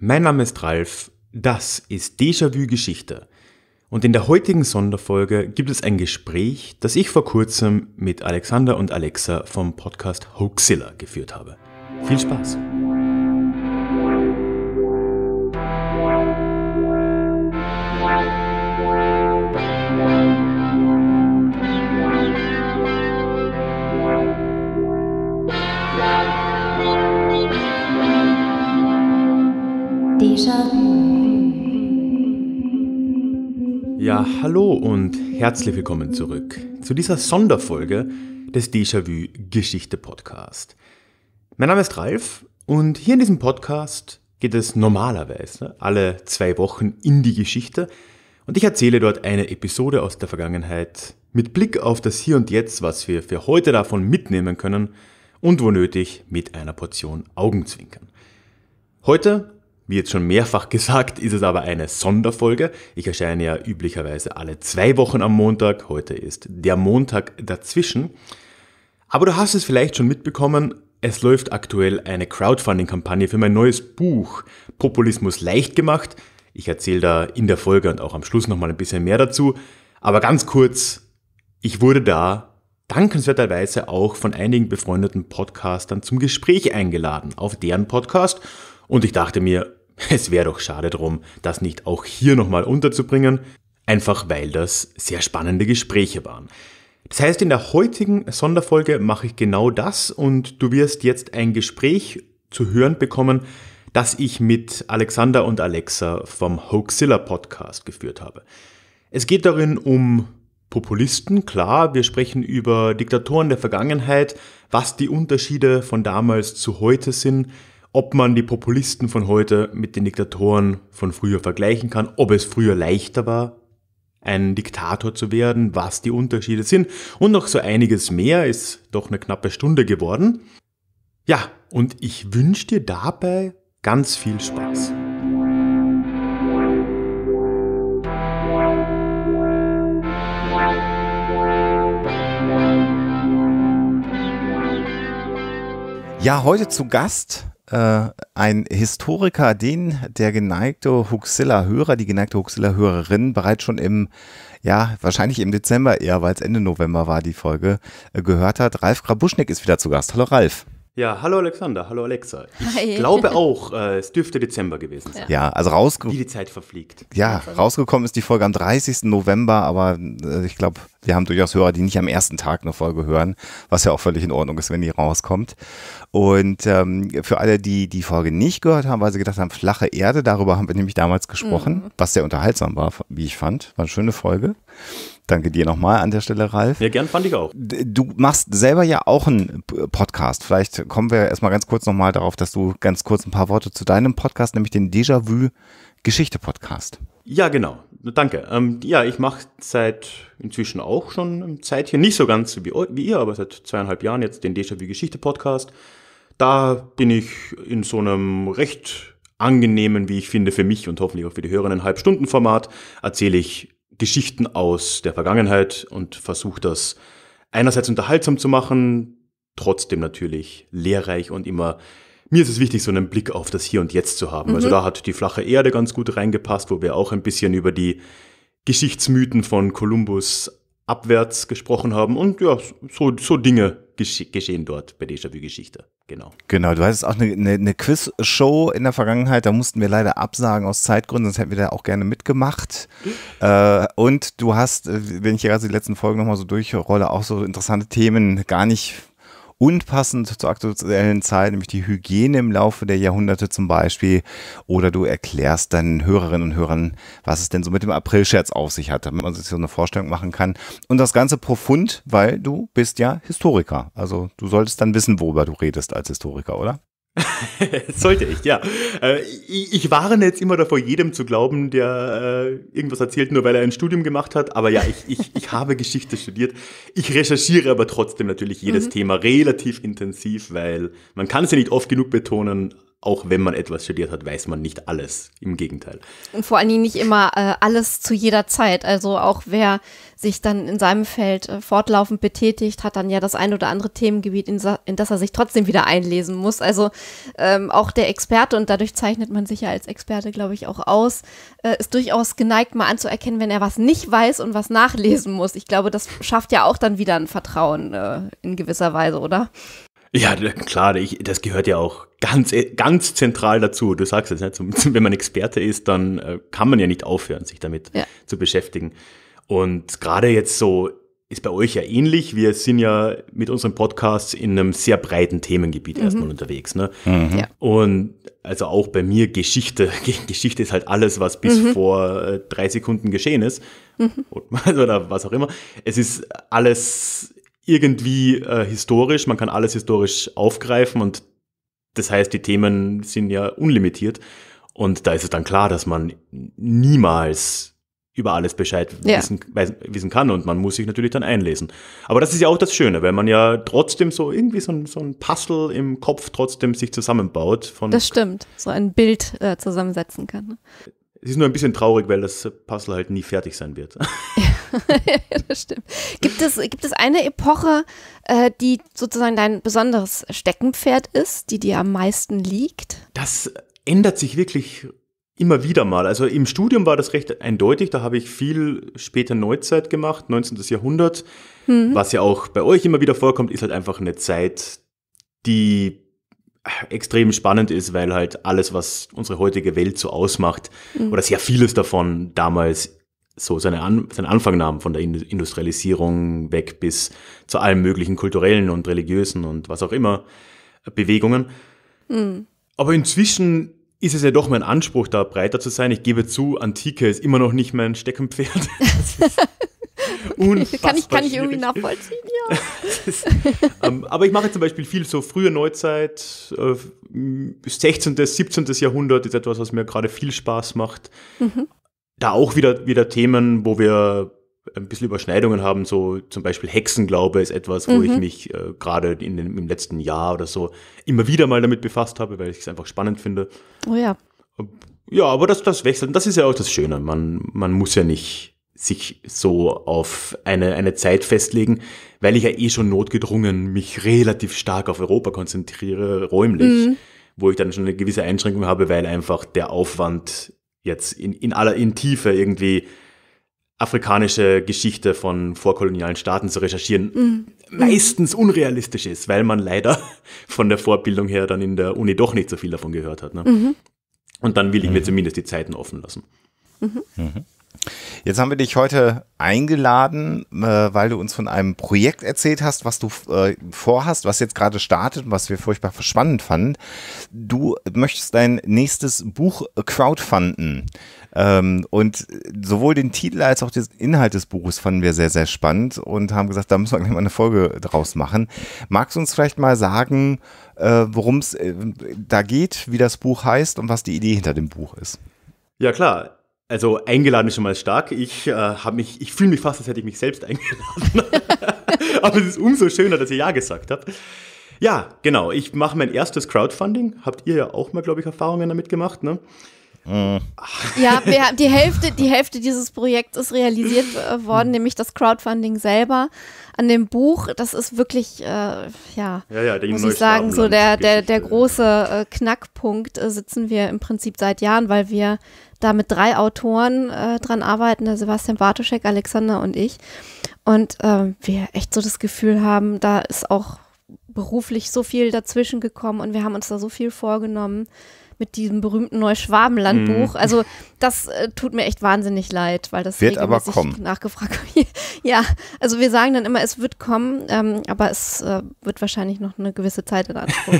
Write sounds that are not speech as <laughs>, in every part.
Mein Name ist Ralf, das ist Déjà-vu Geschichte. Und in der heutigen Sonderfolge gibt es ein Gespräch, das ich vor kurzem mit Alexander und Alexa vom Podcast Hoaxilla geführt habe. Viel Spaß! Ja, hallo und herzlich willkommen zurück zu dieser Sonderfolge des Déjà-vu Geschichte Podcast. Mein Name ist Ralf und hier in diesem Podcast geht es normalerweise alle zwei Wochen in die Geschichte und ich erzähle dort eine Episode aus der Vergangenheit mit Blick auf das Hier und Jetzt, was wir für heute davon mitnehmen können und wo nötig mit einer Portion Augenzwinkern. Heute wie jetzt schon mehrfach <laughs> gesagt, ist es aber eine Sonderfolge. Ich erscheine ja üblicherweise alle zwei Wochen am Montag. Heute ist der Montag dazwischen. Aber du hast es vielleicht schon mitbekommen, es läuft aktuell eine Crowdfunding-Kampagne für mein neues Buch Populismus leicht gemacht. Ich erzähle da in der Folge und auch am Schluss nochmal ein bisschen mehr dazu. Aber ganz kurz, ich wurde da dankenswerterweise auch von einigen befreundeten Podcastern zum Gespräch eingeladen auf deren Podcast. Und ich dachte mir, <laughs> Es wäre doch schade drum, das nicht auch hier nochmal unterzubringen, einfach weil das sehr spannende Gespräche waren. Das heißt, in der heutigen Sonderfolge mache ich genau das und du wirst jetzt ein Gespräch zu hören bekommen, das ich mit Alexander und Alexa vom Hoaxilla Podcast geführt habe. Es geht darin um Populisten, klar, wir sprechen über Diktatoren der Vergangenheit, was die Unterschiede von damals zu heute sind, ob man die Populisten von heute mit den Diktatoren von früher vergleichen kann, ob es früher leichter war, ein Diktator zu werden, was die Unterschiede sind und noch so einiges mehr ist doch eine knappe Stunde geworden. Ja, und ich wünsche dir dabei ganz viel Spaß. Ja, heute zu Gast äh, ein Historiker, den der geneigte Huxilla-Hörer, die geneigte Huxilla-Hörerin bereits schon im, ja, wahrscheinlich im Dezember eher, weil es Ende November war, die Folge äh, gehört hat. Ralf Grabuschnik ist wieder zu Gast. Hallo Ralf. Ja, hallo Alexander, hallo Alexa. Ich Hi. glaube auch, äh, es dürfte Dezember gewesen sein. Ja, also rausgekommen. Die, die Zeit verfliegt. Ja, rausgekommen ist die Folge am 30. November, aber äh, ich glaube, wir haben durchaus Hörer, die nicht am ersten Tag eine Folge hören, was ja auch völlig in Ordnung ist, wenn die rauskommt. Und ähm, für alle, die die Folge nicht gehört haben, weil sie gedacht haben, flache Erde, darüber haben wir nämlich damals gesprochen, mhm. was sehr unterhaltsam war, wie ich fand. War eine schöne Folge. Danke dir nochmal an der Stelle, Ralf. Ja, gern fand ich auch. Du machst selber ja auch einen Podcast. Vielleicht kommen wir erstmal ganz kurz nochmal darauf, dass du ganz kurz ein paar Worte zu deinem Podcast, nämlich den Déjà-vu Geschichte Podcast. Ja, genau. Danke. Ähm, ja, ich mache seit inzwischen auch schon Zeit hier, nicht so ganz wie, wie ihr, aber seit zweieinhalb Jahren jetzt den Déjà-vu Geschichte Podcast. Da bin ich in so einem recht angenehmen, wie ich finde, für mich und hoffentlich auch für die Hörerinnen Halbstundenformat erzähle ich Geschichten aus der Vergangenheit und versuche das einerseits unterhaltsam zu machen, trotzdem natürlich lehrreich und immer. Mir ist es wichtig, so einen Blick auf das Hier und Jetzt zu haben. Also mhm. Also da hat die flache Erde ganz gut reingepasst, wo wir auch ein bisschen über die Geschichtsmythen von Kolumbus abwärts gesprochen haben und ja, so, so Dinge gesche geschehen dort bei Déjà-vu-Geschichte. Genau. Genau, du hattest auch eine, eine, Quiz-Show in der Vergangenheit, da mussten wir leider absagen aus Zeitgründen, sonst hätten wir da auch gerne mitgemacht. äh, und du hast, äh, wenn ich gerade die letzten Folgen nochmal so durchrolle, auch so interessante Themen gar nicht und passend zur aktuellen Zeit, nämlich die Hygiene im Laufe der Jahrhunderte zum Beispiel. Oder du erklärst deinen Hörerinnen und Hörern, was es denn so mit dem Aprilscherz auf sich hat, damit man sich so eine Vorstellung machen kann. Und das Ganze profund, weil du bist ja Historiker. Also du solltest dann wissen, worüber du redest als Historiker, oder? <laughs> Sollte ich, ja. Äh, ich, warne jetzt immer davor, jedem zu glauben, der äh, irgendwas erzählt, nur weil er ein Studium gemacht hat. Aber ja, ich, ich, ich habe Geschichte studiert. Ich recherchiere aber trotzdem natürlich jedes mhm. Thema relativ intensiv, weil man kann es ja nicht oft genug betonen, auch wenn man etwas studiert hat, weiß man nicht alles. Im Gegenteil. Und vor allen Dingen nicht immer äh, alles zu jeder Zeit. Also auch wer sich dann in seinem Feld äh, fortlaufend betätigt, hat dann ja das ein oder andere Themengebiet, in, in das er sich trotzdem wieder einlesen muss. Also ähm, auch der Experte, und dadurch zeichnet man sich ja als Experte, glaube ich, auch aus, äh, ist durchaus geneigt, mal anzuerkennen, wenn er was nicht weiß und was nachlesen muss. Ich glaube, das schafft ja auch dann wieder ein Vertrauen äh, in gewisser Weise, oder? Ja, klar, ich, das gehört ja auch ganz, äh, ganz zentral dazu. Du sagst es, ne? wenn man Experte ist, dann äh, kann man ja nicht aufhören, sich damit ja. zu beschäftigen. Und gerade jetzt so ist bei euch ja ähnlich. Wir sind ja mit unserem Podcast in einem sehr breiten Themengebiet mhm. erstmal unterwegs. Ne? Mhm. Ja. Und also auch bei mir Geschichte. <laughs> Geschichte ist halt alles, was bis mhm. vor äh, drei Sekunden geschehen ist. Mhm. <laughs> Oder was auch immer. Es ist alles irgendwie äh, historisch, man kann alles historisch aufgreifen und das heißt, die Themen sind ja unlimitiert. Und da ist es dann klar, dass man niemals über alles Bescheid ja. wissen, wissen, kann und man muss sich natürlich dann einlesen. Aber das ist ja auch das Schöne, weil man ja trotzdem so irgendwie so ein, so ein Puzzle im Kopf trotzdem sich zusammenbaut. das stimmt, so ein Bild äh, zusammensetzen kann. Ne? Es ist nur ein bisschen traurig, weil das Puzzle halt nie fertig sein wird. <laughs> ja, das stimmt. Gibt es, gibt es eine Epoche, äh, die sozusagen dein besonderes Steckenpferd ist, die dir am meisten liegt? Das ändert sich wirklich immer wieder mal. Also im Studium war das recht eindeutig, da habe ich viel später Neuzeit gemacht, 19. Jahrhundert. Mhm. Was ja auch bei euch immer wieder vorkommt, ist halt einfach eine Zeit, die extrem spannend ist, weil halt alles, was unsere heutige Welt so ausmacht, mhm. oder sehr vieles davon damals so seine An seinen Anfang nahm, von der Industrialisierung weg bis zu allen möglichen kulturellen und religiösen und was auch immer äh, Bewegungen. Mhm. Aber inzwischen ist es ja doch mein Anspruch, da breiter zu sein. Ich gebe zu, Antike ist immer noch nicht mein Steckenpferd. <laughs> Unfassbar <laughs> kann, ich, kann ich irgendwie nachvollziehen, ja. <laughs> ist, ähm, aber ich mache zum Beispiel viel so frühe Neuzeit, äh, 16., 17. Jahrhundert ist etwas, was mir gerade viel Spaß macht. Mhm. Da auch wieder, wieder Themen, wo wir ein bisschen Überschneidungen haben, so zum Beispiel Hexenglaube ist etwas, wo mhm. ich mich äh, gerade im letzten Jahr oder so immer wieder mal damit befasst habe, weil ich es einfach spannend finde. Oh ja. Ja, aber das, das wechselt. Und das ist ja auch das Schöne. Man, man muss ja nicht sich so auf eine, eine Zeit festlegen, weil ich ja eh schon notgedrungen mich relativ stark auf Europa konzentriere, räumlich, mhm. wo ich dann schon eine gewisse Einschränkung habe, weil einfach der Aufwand jetzt in, in aller in Tiefe irgendwie afrikanische Geschichte von vorkolonialen Staaten zu recherchieren, mhm. meistens unrealistisch ist, weil man leider <laughs> von der Vorbildung her dann in der Uni doch nicht so viel davon gehört hat. Ne? Mhm. Und dann will ich mir mhm. zumindest die Zeiten offen lassen. Mhm. mhm. Jetzt haben wir dich heute eingeladen, äh, weil du uns von einem Projekt erzählt hast, was du äh, vorhast, was jetzt gerade startet und was wir furchtbar spannend fanden. Du möchtest dein nächstes Buch crowdfunden. Ähm, und sowohl den Titel als auch den Inhalt des Buches fanden wir sehr, sehr spannend und haben gesagt, da müssen wir gleich mal eine Folge draus machen. Magst du uns vielleicht mal sagen, äh, worum es da geht, wie das Buch heißt und was die Idee hinter dem Buch ist? Ja klar, also eingeladen ist schon mal stark. Ich, äh, hab mich, ich fühle mich fast, als hätte ich mich selbst eingeladen. <laughs> Aber es ist umso schöner, dass ihr Ja gesagt habt. Ja, genau. Ich mache mein erstes Crowdfunding. Habt ihr ja auch mal, glaube ich, Erfahrungen damit gemacht. Ne? Ja, wir, die, Hälfte, die Hälfte dieses Projekts ist realisiert äh, worden, nämlich das Crowdfunding selber an dem Buch. Das ist wirklich, äh, ja, ja, ja muss ich sagen, so der, der, der große äh, Knackpunkt äh, sitzen wir im Prinzip seit Jahren, weil wir da mit drei Autoren äh, dran arbeiten, der Sebastian Bartoschek, Alexander und ich. Und äh, wir echt so das Gefühl haben, da ist auch beruflich so viel dazwischen gekommen und wir haben uns da so viel vorgenommen mit diesem berühmten Neuschwabenlandbuch. Mhm. Also das äh, tut mir echt wahnsinnig leid, weil das wird aber kommen. nachgefragt <laughs> wird. ja, also wir sagen dann immer, es wird kommen, ähm, aber es äh, wird wahrscheinlich noch eine gewisse Zeit in Anspruch. <laughs>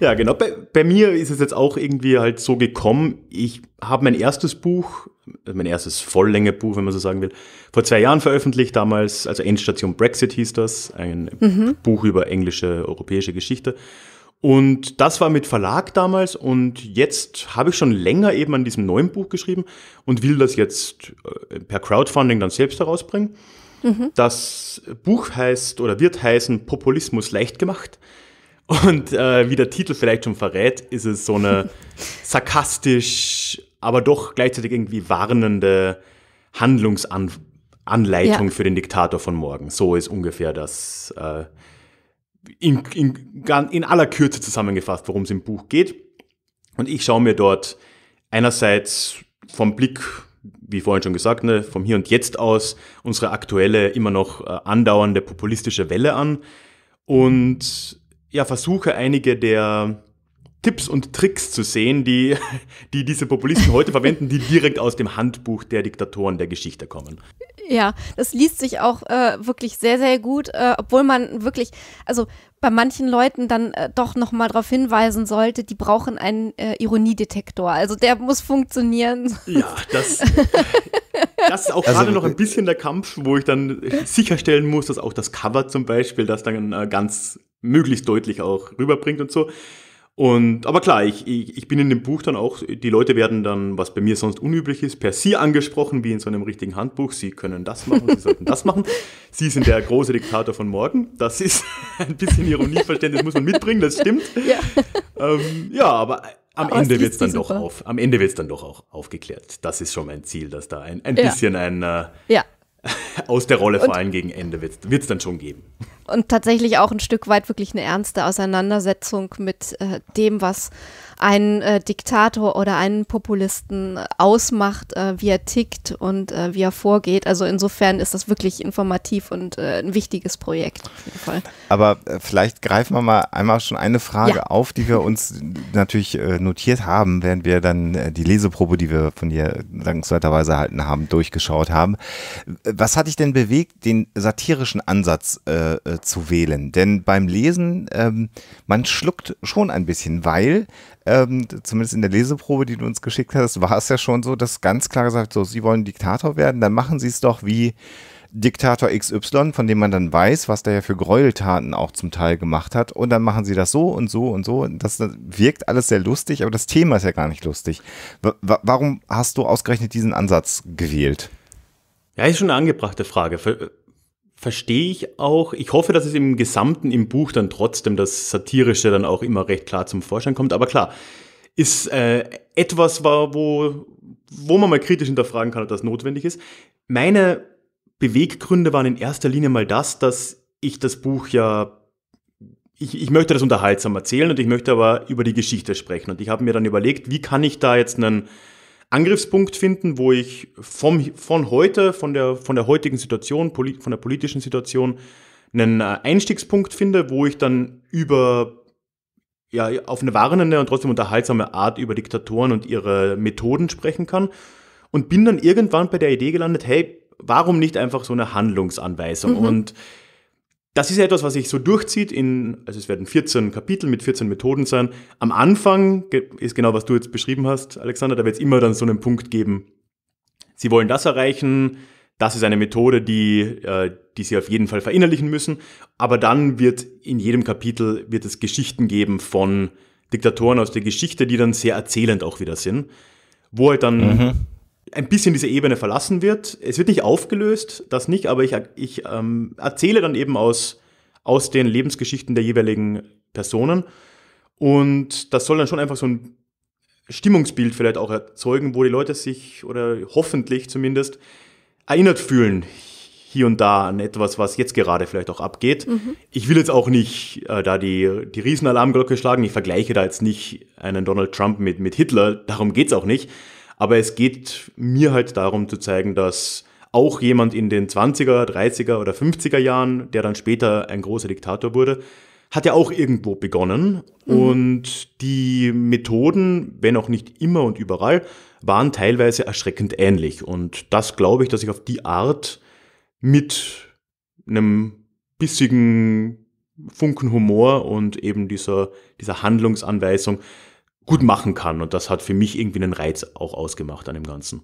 ja, genau. Bei, bei mir ist es jetzt auch irgendwie halt so gekommen. Ich habe mein erstes Buch äh, mein erstes volllänge wenn man so sagen will, vor zwei Jahren veröffentlicht, damals, also Endstation Brexit hieß das, ein mhm. Buch über englische, europäische Geschichte. Und das war mit Verlag damals und jetzt habe ich schon länger eben an diesem neuen Buch geschrieben und will das jetzt äh, per Crowdfunding dann selbst herausbringen. Mhm. Das Buch heißt oder wird heißen Populismus leicht gemacht. Und äh, wie der Titel vielleicht schon verrät, ist es so eine <laughs> sarkastisch, aber doch gleichzeitig irgendwie warnende Handlungsanleitung ja. für den Diktator von morgen. So ist ungefähr das. Äh, in, in, in aller Kürze zusammengefasst, worum es im Buch geht. Und ich schaue mir dort einerseits vom Blick, wie vorhin schon gesagt, ne, vom Hier und Jetzt aus unsere aktuelle, immer noch äh, andauernde populistische Welle an und ja, versuche einige der Tipps und Tricks zu sehen, die, die diese Populisten heute verwenden, die direkt aus dem Handbuch der Diktatoren der Geschichte kommen. Ja, das liest sich auch äh, wirklich sehr, sehr gut, äh, obwohl man wirklich, also bei manchen Leuten dann äh, doch nochmal darauf hinweisen sollte, die brauchen einen äh, Ironiedetektor. Also der muss funktionieren. Ja, das, das ist auch also, gerade noch ein äh, bisschen der Kampf, wo ich dann sicherstellen muss, dass auch das Cover zum Beispiel das dann äh, ganz möglichst deutlich auch rüberbringt und so. Und, aber klar, ich, ich, ich bin in dem Buch dann auch, die Leute werden dann, was bei mir sonst unüblich ist, per Sie angesprochen, wie in so einem richtigen Handbuch. Sie können das machen, Sie sollten das machen. Sie sind der große Diktator von morgen. Das ist <laughs> ein bisschen Ironieverständnis, muss man mitbringen, das stimmt. Ja, ähm, ja aber äh, am aber Ende wird es dann doch auf. Am Ende wird dann doch auch aufgeklärt. Das ist schon mein Ziel, dass da ein, ein ja. bisschen ein, äh, ja. <laughs> aus der Rolle und, fallen gegen Ende wird es dann schon geben. Und tatsächlich auch ein Stück weit wirklich eine ernste Auseinandersetzung mit äh, dem, was einen äh, Diktator oder einen Populisten äh, ausmacht, äh, wie er tickt und äh, wie er vorgeht. Also insofern ist das wirklich informativ und äh, ein wichtiges Projekt auf jeden Fall. Aber äh, vielleicht greifen wir mal einmal schon eine Frage ja. auf, die wir <laughs> uns natürlich notiert haben, während wir dann die Leseprobe, die wir von dir dankenswerterweise erhalten haben, durchgeschaut haben. Was hat dich denn bewegt, den satirischen Ansatz zu wählen? Denn beim Lesen, ähm, man schluckt schon ein bisschen, weil ähm, zumindest in der Leseprobe, die du uns geschickt hast, war es ja schon so, dass ganz klar gesagt, so, sie wollen Diktator werden, dann machen sie es doch wie Diktator XY, von dem man dann weiß, was der ja für Gräueltaten auch zum Teil gemacht hat. Und dann machen sie das so und so und so. Das wirkt alles sehr lustig, aber das Thema ist ja gar nicht lustig. W warum hast du ausgerechnet diesen Ansatz gewählt? Ja, ist schon eine angebrachte Frage verstehe ich auch. Ich hoffe, dass es im Gesamten im Buch dann trotzdem das Satirische dann auch immer recht klar zum Vorschein kommt. Aber klar, ist äh, etwas, wo, wo man mal kritisch hinterfragen kann, ob das notwendig ist. Meine Beweggründe waren in erster Linie mal das, dass ich das Buch ja. Ich, ich möchte das unterhaltsam erzählen und ich möchte aber über die Geschichte sprechen. Und ich habe mir dann überlegt, wie kann ich da jetzt einen Angriffspunkt finden, wo ich vom, von heute, von der, von der heutigen Situation, von der politischen Situation, einen äh, Einstiegspunkt finde, wo ich dann über ja, auf eine warnende und trotzdem unterhaltsame Art über Diktatoren und ihre Methoden sprechen kann. Und bin dann irgendwann bei der Idee gelandet, hey, warum nicht einfach so eine Handlungsanweisung? Mhm. Und das ist etwas, was sich so durchzieht in, also es werden 14 Kapitel mit 14 Methoden sein. Am Anfang ist genau, was du jetzt beschrieben hast, Alexander, da wird es immer dann so einen Punkt geben. Sie wollen das erreichen, das ist eine Methode, die, äh, die Sie auf jeden Fall verinnerlichen müssen. Aber dann wird in jedem Kapitel wird es Geschichten geben von Diktatoren aus der Geschichte, die dann sehr erzählend auch wieder sind, wo halt dann mhm ein bisschen diese Ebene verlassen wird. Es wird nicht aufgelöst, das nicht, aber ich, ich ähm, erzähle dann eben aus, aus den Lebensgeschichten der jeweiligen Personen. Und das soll dann schon einfach so ein Stimmungsbild vielleicht auch erzeugen, wo die Leute sich oder hoffentlich zumindest erinnert fühlen hier und da an etwas, was jetzt gerade vielleicht auch abgeht. Mhm. Ich will jetzt auch nicht äh, da die, die Riesenalarmglocke schlagen. Ich vergleiche da jetzt nicht einen Donald Trump mit, mit Hitler. Darum geht es auch nicht. Aber es geht mir halt darum zu zeigen, dass auch jemand in den 20er, 30er oder 50er Jahren, der dann später ein großer Diktator wurde, hat ja auch irgendwo begonnen. Mhm. Und die Methoden, wenn auch nicht immer und überall, waren teilweise erschreckend ähnlich. Und das glaube ich, dass ich auf die Art mit einem bissigen Funken Humor und eben dieser, dieser Handlungsanweisung gut machen kann. Und das hat für mich irgendwie einen Reiz auch ausgemacht an dem Ganzen.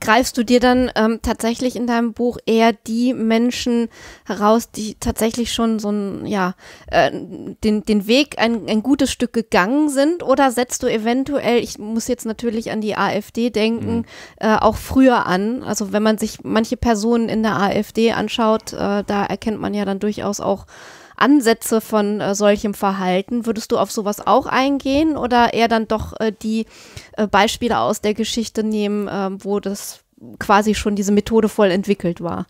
Greifst du dir dann ähm, tatsächlich in deinem Buch eher die Menschen heraus, die tatsächlich schon so ein, ja, äh, den, den Weg ein, ein gutes Stück gegangen sind? Oder setzt du eventuell, ich muss jetzt natürlich an die AfD denken, mhm. äh, auch früher an? Also wenn man sich manche Personen in der AfD anschaut, äh, da erkennt man ja dann durchaus auch Ansätze von äh, solchem Verhalten. Würdest du auf sowas auch eingehen oder eher dann doch äh, die äh, Beispiele aus der Geschichte nehmen, ähm, wo das quasi schon diese Methode voll entwickelt war?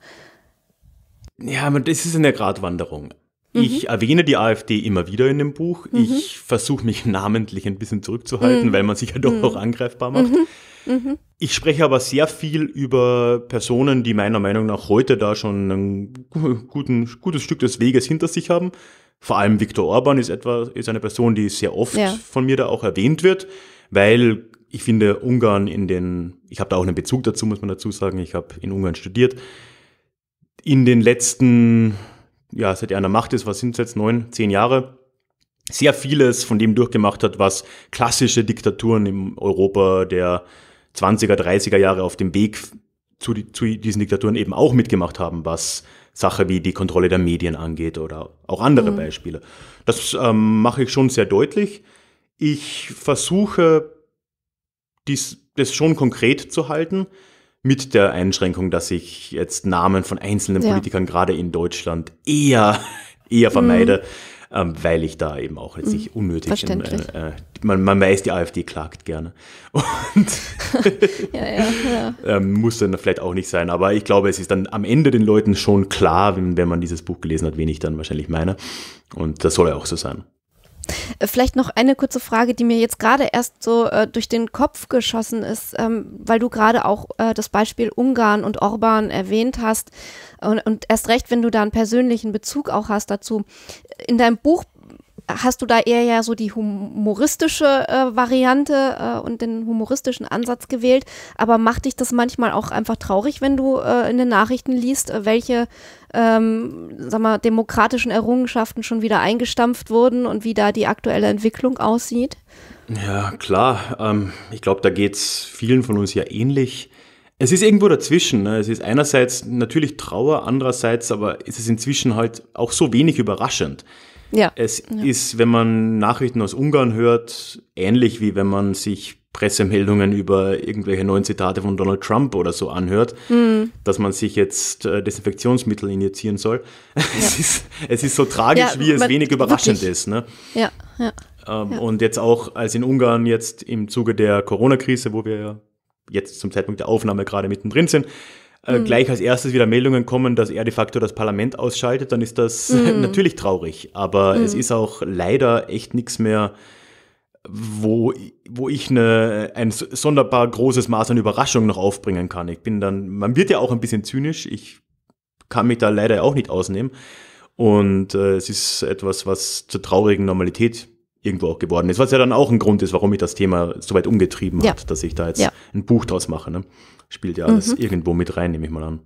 Ja, das ist eine Gratwanderung. Mhm. Ich mhm. erwähne die AfD immer wieder in dem Buch. Mhm. Ich versuche mich <laughs> namentlich ein bisschen zurückzuhalten, mhm. weil man sich ja doch auch mhm. angreifbar macht. Mhm. Mhm. Ich spreche aber sehr viel über Personen, die meiner Meinung nach heute da schon ein guten, gutes Stück des Weges hinter sich haben. Vor allem Viktor Orban ist, etwa, ist eine Person, die sehr oft ja. von mir da auch erwähnt wird, weil ich finde Ungarn in den, ich habe da auch einen Bezug dazu, muss man dazu sagen, ich habe in Ungarn studiert, in den letzten, ja, seit er an der Macht ist, was sind es jetzt, neun, zehn Jahre, sehr vieles von dem durchgemacht hat, was klassische Diktaturen im Europa der 20er, 30er Jahre auf dem Weg zu, zu diesen Diktaturen eben auch mitgemacht haben, was Sache wie die Kontrolle der Medien angeht oder auch andere mhm. Beispiele. Das ähm, mache ich schon sehr deutlich. Ich versuche, dies, das schon konkret zu halten, mit der Einschränkung, dass ich jetzt Namen von einzelnen ja. Politikern gerade in Deutschland eher, <laughs> eher vermeide. Mhm ähm, weil ich da eben auch jetzt nicht hm, unnötig. bin. Äh, äh, man, man, weiß, die AfD klagt gerne. <laughs> Und <laughs> ja, ja, ja. ähm, muss dann vielleicht auch nicht sein. Aber ich glaube, es ist dann am Ende den Leuten schon klar, wenn, wenn man dieses Buch gelesen hat, wen ich dann wahrscheinlich meine. Und das soll ja auch so sein. Äh, vielleicht noch eine kurze Frage, die mir jetzt gerade erst so äh, durch den Kopf geschossen ist, ähm, weil du gerade auch äh, das Beispiel Ungarn und Orban erwähnt hast und, und erst recht, wenn du da einen persönlichen Bezug auch hast dazu. In deinem Buch hast du da eher ja so die humoristische äh, Variante äh, und den humoristischen Ansatz gewählt. Aber macht dich das manchmal auch einfach traurig, wenn du äh, in den Nachrichten liest, äh, welche ähm, sag mal, demokratischen Errungenschaften schon wieder eingestampft wurden und wie da die aktuelle Entwicklung aussieht? Ja, klar. Ähm, ich glaube, da geht es vielen von uns ja ähnlich. Es ist irgendwo dazwischen. Ne? Es ist einerseits natürlich Trauer, andererseits aber ist es inzwischen halt auch so wenig überraschend. Ja. Es ja. ist, wenn man Nachrichten aus Ungarn hört, ähnlich wie wenn man sich Pressemeldungen über irgendwelche neuen Zitate von Donald Trump oder so anhört, mm. dass man sich jetzt äh, Desinfektionsmittel injizieren soll. <laughs> Ja. Es, ist, es ist so tragisch, ja, wie es wenig überraschend wirklich. ist. Ne? Ja, ja, ähm, ja. Und jetzt auch, als in Ungarn jetzt im Zuge der Corona-Krise, wo wir ja jetzt zum Zeitpunkt der Aufnahme gerade mittendrin sind, äh, mhm. gleich als erstes wieder Meldungen kommen, dass er de facto das Parlament ausschaltet, dann ist das <laughs> mhm. natürlich traurig. Aber mhm. es ist auch leider echt nichts mehr, wo, wo ich eine, ein sonderbar großes Maß an Überraschung noch aufbringen kann. Ich bin dann, man wird ja auch ein bisschen zynisch, ich kann mich da leider auch nicht ausnehmen. Und äh, es ist etwas, was zur traurigen Normalität irgendwo auch geworden ist, was ja dann auch ein Grund ist, warum ich das Thema so weit umgetrieben ja. hat, dass ich da jetzt ja. ein Buch draus mache. Ne? spielt ja alles mhm. irgendwo mit rein, nehme ich mal an.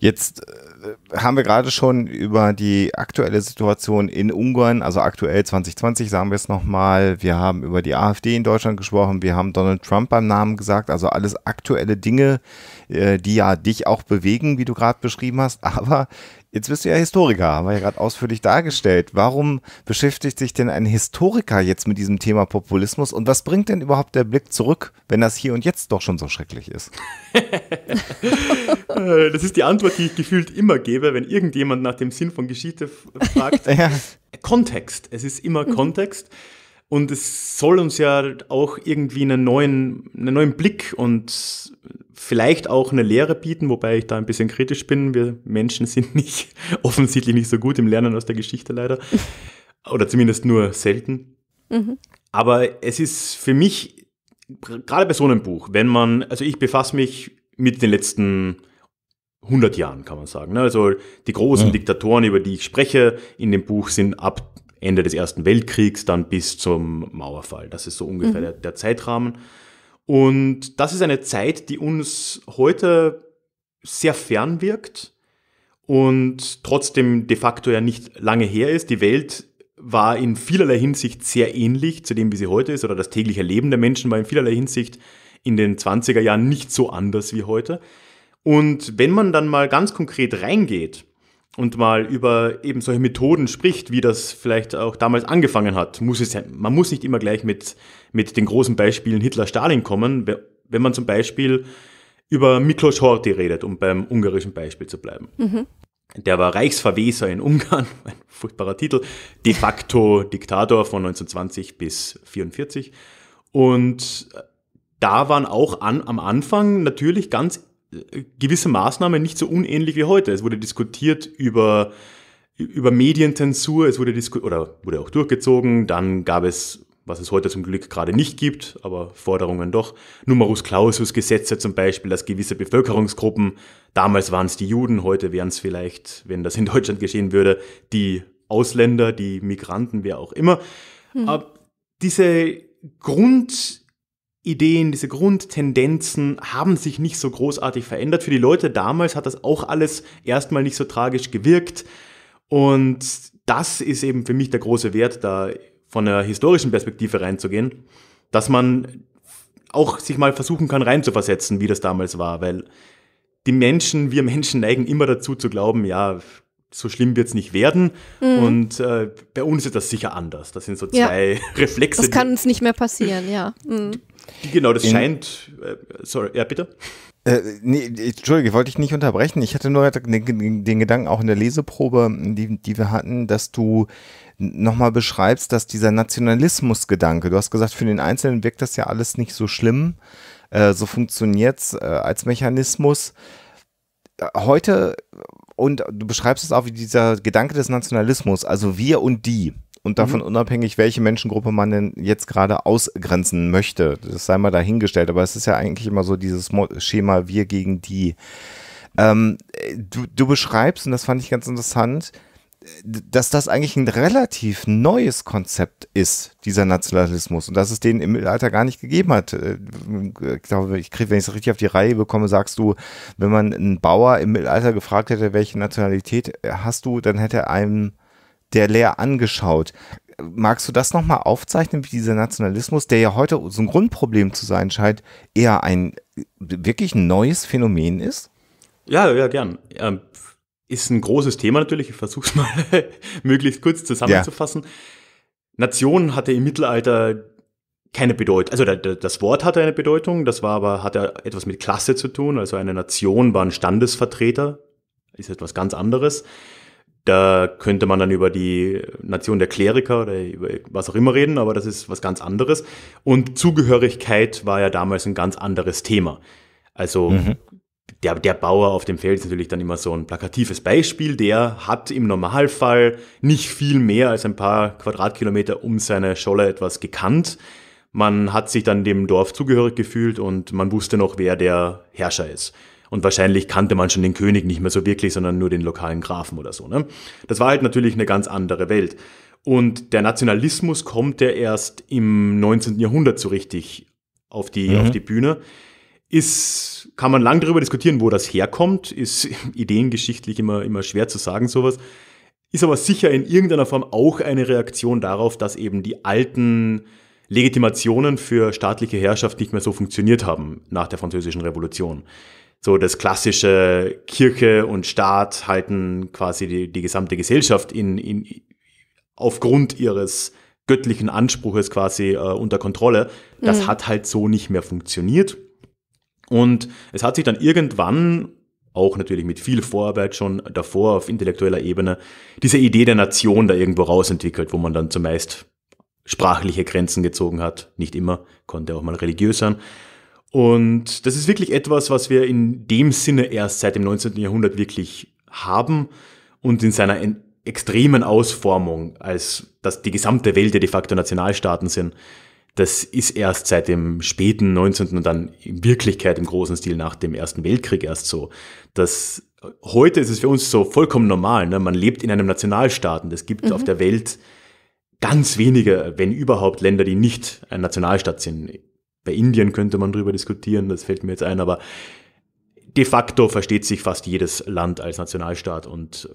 Jetzt äh, haben wir gerade schon über die aktuelle Situation in Ungarn, also aktuell 2020, sagen wir es nochmal. Wir haben über die AfD in Deutschland gesprochen. Wir haben Donald Trump beim Namen gesagt. Also alles aktuelle Dinge, äh, die ja dich auch bewegen, wie du gerade beschrieben hast. <laughs> Aber jetzt bist du ja Historiker, haben wir ja gerade ausführlich dargestellt. Warum beschäftigt sich denn ein Historiker jetzt mit diesem Thema Populismus und was bringt denn überhaupt der Blick zurück, wenn das hier und jetzt doch schon so schrecklich ist? <laughs> Äh, das ist die Antwort, die ich gefühlt immer gebe, wenn irgendjemand nach dem Sinn von Geschichte fragt. <laughs> ja. Kontext, es ist immer mhm. Kontext. Und es soll uns ja auch irgendwie einen neuen, einen neuen Blick und vielleicht auch eine Lehre bieten, wobei ich da ein bisschen kritisch bin. Wir Menschen sind <laughs> nicht offensichtlich nicht so gut im Lernen aus der Geschichte leider. Oder zumindest nur selten. Mhm. Aber es ist für mich, gerade bei so einem Buch, wenn man, also ich befasse mich mit den letzten 100 Jahren, kann man sagen. Ne? Also die großen mhm. Diktatoren, über die ich spreche, in dem Buch sind ab Ende des Ersten Weltkriegs dann bis zum Mauerfall. Das ist so ungefähr mhm. der, der Zeitrahmen. Und das ist eine Zeit, die uns heute sehr fern wirkt und trotzdem de facto ja nicht lange her ist. Die Welt war in vielerlei Hinsicht sehr ähnlich zu dem, wie sie heute ist, oder das tägliche Leben der Menschen war in vielerlei Hinsicht in den 20er Jahren nicht so anders wie heute. Und wenn man dann mal ganz konkret reingeht, und mal über eben solche Methoden spricht, wie das vielleicht auch damals angefangen hat, muss es, man muss nicht immer gleich mit, mit den großen Beispielen Hitler-Stalin kommen, wenn man zum Beispiel über Miklos Horthy redet, um beim ungarischen Beispiel zu bleiben. Mhm. Der war Reichsverweser in Ungarn, <laughs> ein furchtbarer Titel, de facto Diktator von 1920 bis 1944. Und äh, da waren auch an, am Anfang natürlich ganz gewisse Maßnahmen nicht so unähnlich wie heute. Es wurde diskutiert über, über Medientensur, es wurde diskutiert, oder wurde auch durchgezogen, dann gab es was es heute zum Glück gerade nicht gibt, aber Forderungen doch. Numerus Clausus Gesetze zum Beispiel, dass gewisse Bevölkerungsgruppen, damals waren es die Juden, heute wären es vielleicht, wenn das in Deutschland geschehen würde, die Ausländer, die Migranten, wer auch immer. Hm. diese Grund, Ideen, diese Grundtendenzen haben sich nicht so großartig verändert. Für die Leute damals hat das auch alles erstmal nicht so tragisch gewirkt. Und das ist eben für mich der große Wert, da von einer historischen Perspektive reinzugehen, dass man auch sich mal versuchen kann reinzuversetzen, wie das damals war, weil die Menschen, wir Menschen neigen immer dazu zu glauben, ja, so schlimm wird es nicht werden. Mhm. Und äh, bei uns ist das sicher anders. Das sind so zwei ja. <laughs> Reflexe. Das kann uns nicht mehr passieren, ja. Mhm. Die, genau, das In, scheint. Äh, sorry, ja, bitte. Äh, nee, Entschuldige, wollte ich nicht unterbrechen. Ich hatte nur den, Gedanken auch in der Leseprobe, die, die wir hatten, dass du nochmal beschreibst, dass dieser Nationalismusgedanke, du hast gesagt, für den Einzelnen wirkt das ja alles nicht so schlimm, äh, so funktioniert es äh, als Mechanismus. Äh, heute und du beschreibst es auch wie dieser Gedanke des Nationalismus, also wir und die. Und davon mhm. unabhängig, welche Menschengruppe man denn jetzt gerade ausgrenzen möchte. Das sei mal dahingestellt. Aber es ist ja eigentlich immer so dieses Schema wir gegen die. Ähm, du, du beschreibst, und das fand ich ganz interessant, dass das eigentlich ein relativ neues Konzept ist, dieser Nationalismus, und dass es den im Mittelalter gar nicht gegeben hat. Äh, ich glaube, ich krieg, wenn ich es richtig auf die Reihe bekomme, sagst du, wenn man einen Bauer im Mittelalter gefragt hätte, welche Nationalität äh, hast du, dann hätte er einem der leer angeschaut. Magst du das nochmal aufzeichnen, wie dieser Nationalismus, der ja heute so ein Grundproblem zu sein scheint, eher ein äh, wirklich neues Phänomen ist? Ja, ja, gern. Ähm, ist ein großes Thema natürlich. Ich versuche es mal <laughs> möglichst kurz zusammenzufassen. Ja. Nation hatte im Mittelalter keine Bedeutung. Also das Wort hatte eine Bedeutung, das war aber hatte etwas mit Klasse zu tun. Also eine Nation war ein Standesvertreter, ist etwas ganz anderes. Da könnte man dann über die Nation der Kleriker oder über was auch immer reden, aber das ist was ganz anderes. Und Zugehörigkeit war ja damals ein ganz anderes Thema. Also mhm der, der Bauer auf dem Feld ist natürlich dann immer so ein plakatives Beispiel. Der hat im Normalfall nicht viel mehr als ein paar Quadratkilometer um seine Scholle etwas gekannt. Man hat sich dann dem Dorf zugehörig gefühlt und man wusste noch, wer der Herrscher ist. Und wahrscheinlich kannte man schon den König nicht mehr so wirklich, sondern nur den lokalen Grafen oder so. Ne? Das war halt natürlich eine ganz andere Welt. Und der Nationalismus kommt ja erst im 19. Jahrhundert so richtig auf die, mhm. auf die Bühne ist, kann man lang darüber diskutieren, wo das herkommt, ist <laughs> ideengeschichtlich immer, immer schwer zu sagen, sowas, ist aber sicher in irgendeiner Form auch eine Reaktion darauf, dass eben die alten Legitimationen für staatliche Herrschaft nicht mehr so funktioniert haben nach der Französischen Revolution. So das klassische Kirche und Staat halten quasi die, die gesamte Gesellschaft in, in, aufgrund ihres göttlichen Anspruches quasi äh, unter Kontrolle. Das mhm. hat halt so nicht mehr funktioniert. Und es hat sich dann irgendwann, auch natürlich mit viel Vorarbeit schon davor auf intellektueller Ebene, diese Idee der Nation da irgendwo rausentwickelt, wo man dann zumeist sprachliche Grenzen gezogen hat. Nicht immer, konnte auch mal religiös sein. Und das ist wirklich etwas, was wir in dem Sinne erst seit dem 19. Jahrhundert wirklich haben und in seiner extremen Ausformung, als dass die gesamte Welt ja de facto Nationalstaaten sind, das ist erst seit dem späten 19. und dann in Wirklichkeit im großen Stil nach dem Ersten Weltkrieg erst so, dass heute ist es für uns so vollkommen normal. Ne? Man lebt in einem Nationalstaat und es gibt mhm. auf der Welt ganz wenige, wenn überhaupt, Länder, die nicht ein Nationalstaat sind. Bei Indien könnte man drüber diskutieren, das fällt mir jetzt ein, aber de facto versteht sich fast jedes Land als Nationalstaat und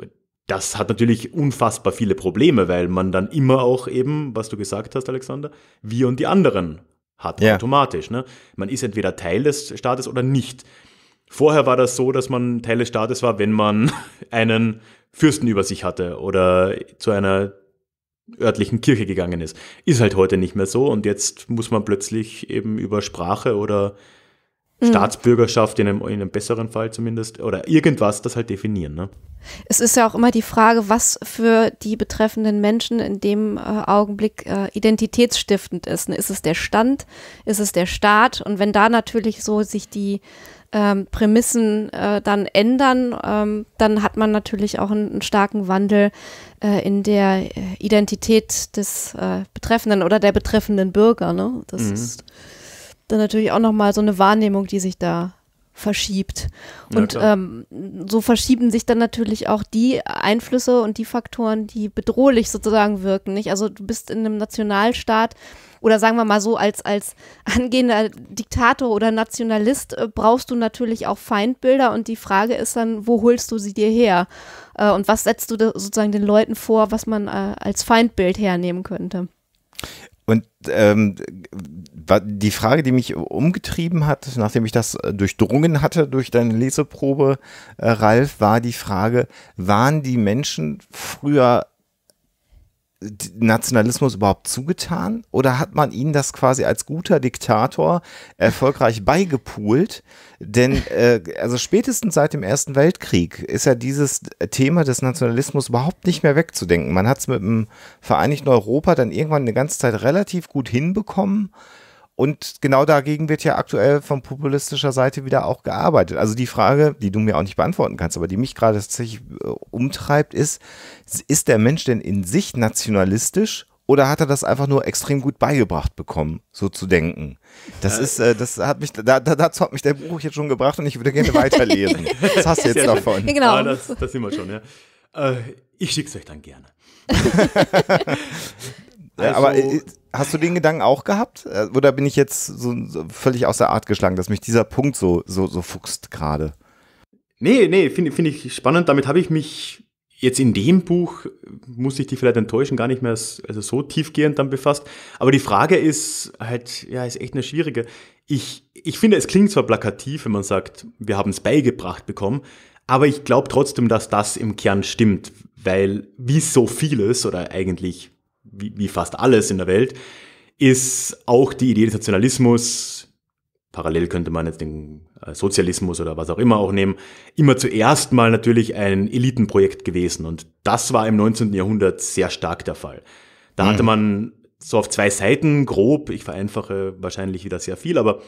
das hat natürlich unfassbar viele Probleme, weil man dann immer auch eben, was du gesagt hast, Alexander, wir und die anderen hat ja. automatisch. Ne? Man ist entweder Teil des Staates oder nicht. Vorher war das so, dass man Teil des Staates war, wenn man <laughs> einen Fürsten über sich hatte oder zu einer örtlichen Kirche gegangen ist. Ist halt heute nicht mehr so und jetzt muss man plötzlich eben über Sprache oder Mhm. Staatsbürgerschaft in einem, in einem besseren Fall zumindest oder irgendwas das halt definieren. Ne? Es ist ja auch immer die Frage, was für die betreffenden Menschen in dem äh, Augenblick äh, identitätsstiftend ist. Ne? Ist es der Stand? Ist es der Staat? Und wenn da natürlich so sich die ähm, Prämissen äh, dann ändern, ähm, dann hat man natürlich auch einen, einen starken Wandel äh, in der äh, Identität des äh, Betreffenden oder der betreffenden Bürger. Ne? Das mhm. ist dann natürlich auch nochmal so eine Wahrnehmung, die sich da verschiebt. Und ja, ähm, so verschieben sich dann natürlich auch die Einflüsse und die Faktoren, die bedrohlich sozusagen wirken. Nicht? Also du bist in einem Nationalstaat oder sagen wir mal so, als, als angehender Diktator oder Nationalist äh, brauchst du natürlich auch Feindbilder und die Frage ist dann, wo holst du sie dir her? Äh, und was setzt du sozusagen den Leuten vor, was man äh, als Feindbild hernehmen könnte? Und ähm, die Frage, die mich umgetrieben hat, nachdem ich das äh, durchdrungen hatte durch deine Leseprobe, äh, Ralf, war die Frage, waren die Menschen früher Nationalismus überhaupt zugetan? Oder hat man ihnen das quasi als guter Diktator erfolgreich beigepult? Denn äh, also spätestens seit dem Ersten Weltkrieg ist ja dieses Thema des Nationalismus überhaupt nicht mehr wegzudenken. Man hat es mit dem Vereinigten Europa dann irgendwann eine ganze Zeit relativ gut hinbekommen, und genau dagegen wird ja aktuell von populistischer Seite wieder auch gearbeitet. Also die Frage, die du mir auch nicht beantworten kannst, aber die mich gerade tatsächlich äh, umtreibt, ist, ist der Mensch denn in sich nationalistisch oder hat er das einfach nur extrem gut beigebracht bekommen, so zu denken? Das äh. ist, äh, das hat mich, da, dazu hat mich der Buch jetzt schon gebracht und ich würde gerne weiterlesen. Was hast du jetzt davon? Genau. Ah, das, das sehen wir schon, ja. Äh, ich schick's euch dann gerne. also, <laughs> aber äh, also, äh hast du den Gedanken auch gehabt? Äh, oder bin ich jetzt so, so völlig aus der Art geschlagen, dass mich dieser Punkt so, so, so fuchst gerade? Nee, nee, finde find ich spannend. Damit habe ich mich jetzt in dem Buch, muss ich dich vielleicht enttäuschen, gar nicht mehr also so tiefgehend dann befasst. Aber die Frage ist halt, ja, ist echt eine schwierige. Ich, ich finde, es klingt zwar plakativ, wenn man sagt, wir haben es beigebracht bekommen, aber ich glaube trotzdem, dass das im Kern stimmt, weil wie so vieles oder eigentlich wie, wie fast alles in der Welt, ist auch die Idee des Nationalismus, parallel könnte man jetzt den äh, Sozialismus oder was auch immer auch nehmen, immer zuerst mal natürlich ein Elitenprojekt gewesen. Und das war im 19. Jahrhundert sehr stark der Fall. Da mhm. hatte man so auf zwei Seiten grob, ich vereinfache wahrscheinlich wieder sehr viel, aber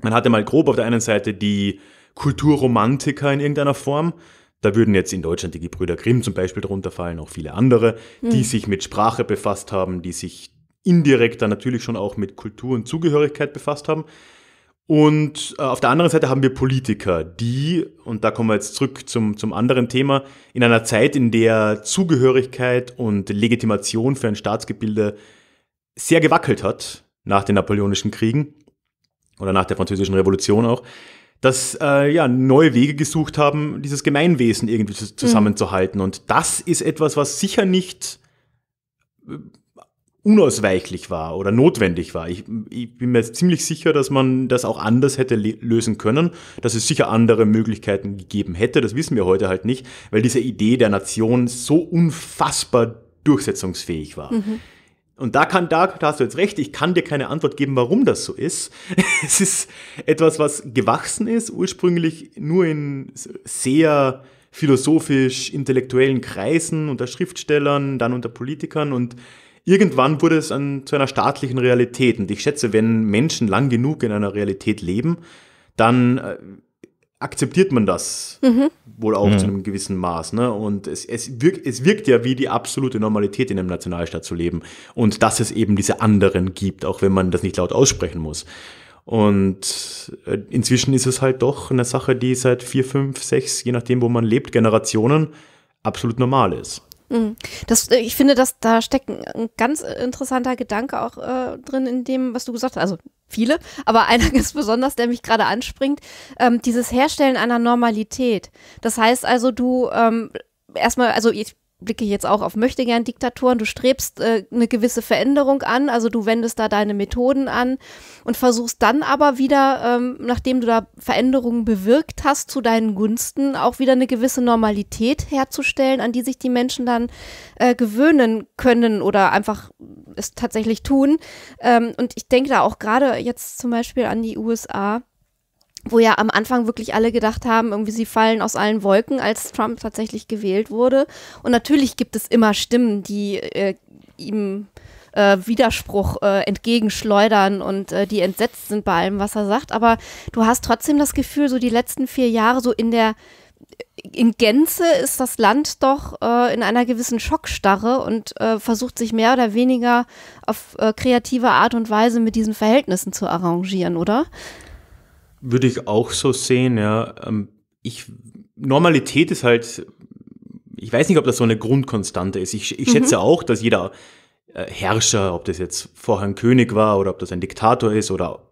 man hatte mal grob auf der einen Seite die Kulturromantiker in irgendeiner Form, da würden jetzt in Deutschland die Gebrüder Grimm zum Beispiel darunter fallen, auch viele andere, mhm. die hm. sich mit Sprache befasst haben, die sich indirekt dann natürlich schon auch mit Kultur und Zugehörigkeit befasst haben. Und äh, auf der anderen Seite haben wir Politiker, die, und da kommen wir jetzt zurück zum, zum anderen Thema, in einer Zeit, in der Zugehörigkeit und Legitimation für ein Staatsgebilde sehr gewackelt hat, nach den Napoleonischen Kriegen oder nach der Französischen Revolution auch, dass äh, ja neue Wege gesucht haben, dieses Gemeinwesen irgendwie zusammenzuhalten. Mhm. Und das ist etwas, was sicher nicht äh, unausweichlich war oder notwendig war. Ich, ich bin mir ziemlich sicher, dass man das auch anders hätte lösen können, dass es sicher andere Möglichkeiten gegeben hätte. Das wissen wir heute halt nicht, weil diese Idee der Nation so unfassbar durchsetzungsfähig war. Mhm. Und da kann, da, hast du jetzt recht, ich kann dir keine Antwort geben, warum das so ist. <laughs> es ist etwas, was gewachsen ist, ursprünglich nur in sehr philosophisch intellektuellen Kreisen unter Schriftstellern, dann unter Politikern und irgendwann wurde es an, zu einer staatlichen Realität. Und ich schätze, wenn Menschen lang genug in einer Realität leben, dann äh, akzeptiert man das mhm. wohl auch mhm. zu einem gewissen Maß. Ne? Und es, es, wirkt, es wirkt ja wie die absolute Normalität, in einem Nationalstaat zu leben. Und dass es eben diese anderen gibt, auch wenn man das nicht laut aussprechen muss. Und äh, inzwischen ist es halt doch eine Sache, die seit vier, fünf, sechs, je nachdem, wo man lebt, Generationen absolut normal ist. Mhm. Das, äh, ich finde, dass da steckt ein ganz interessanter Gedanke auch äh, drin in dem, was du gesagt hast. Also viele, aber <laughs> einer ist besonders, der mich gerade anspringt, ähm, dieses Herstellen einer Normalität. Das heißt also, du ähm, erstmal, also ich blicke ich jetzt auch auf möchtegern Diktatoren, du strebst äh, eine gewisse Veränderung an, also du wendest da deine Methoden an und versuchst dann aber wieder, ähm, nachdem du da Veränderungen bewirkt hast, zu deinen Gunsten auch wieder eine gewisse Normalität herzustellen, an die sich die Menschen dann äh, gewöhnen können oder einfach es tatsächlich tun. Ähm, und ich denke da auch gerade jetzt zum Beispiel an die USA wo ja am Anfang wirklich alle gedacht haben, irgendwie sie fallen aus allen Wolken, als Trump tatsächlich gewählt wurde. Und natürlich gibt es immer Stimmen, die äh, ihm äh, Widerspruch äh, entgegenschleudern und äh, die entsetzt sind bei allem, was er sagt. Aber du hast trotzdem das Gefühl, so die letzten vier Jahre, so in der in Gänze ist das Land doch äh, in einer gewissen Schockstarre und äh, versucht sich mehr oder weniger auf äh, kreative Art und Weise mit diesen Verhältnissen zu arrangieren, oder? Würde ich auch so sehen, ja. Ähm, ich, Normalität ist halt, ich weiß nicht, ob das so eine Grundkonstante ist. Ich, ich mhm. schätze auch, dass jeder äh, Herrscher, ob das jetzt vorher ein König war oder ob das ein Diktator ist oder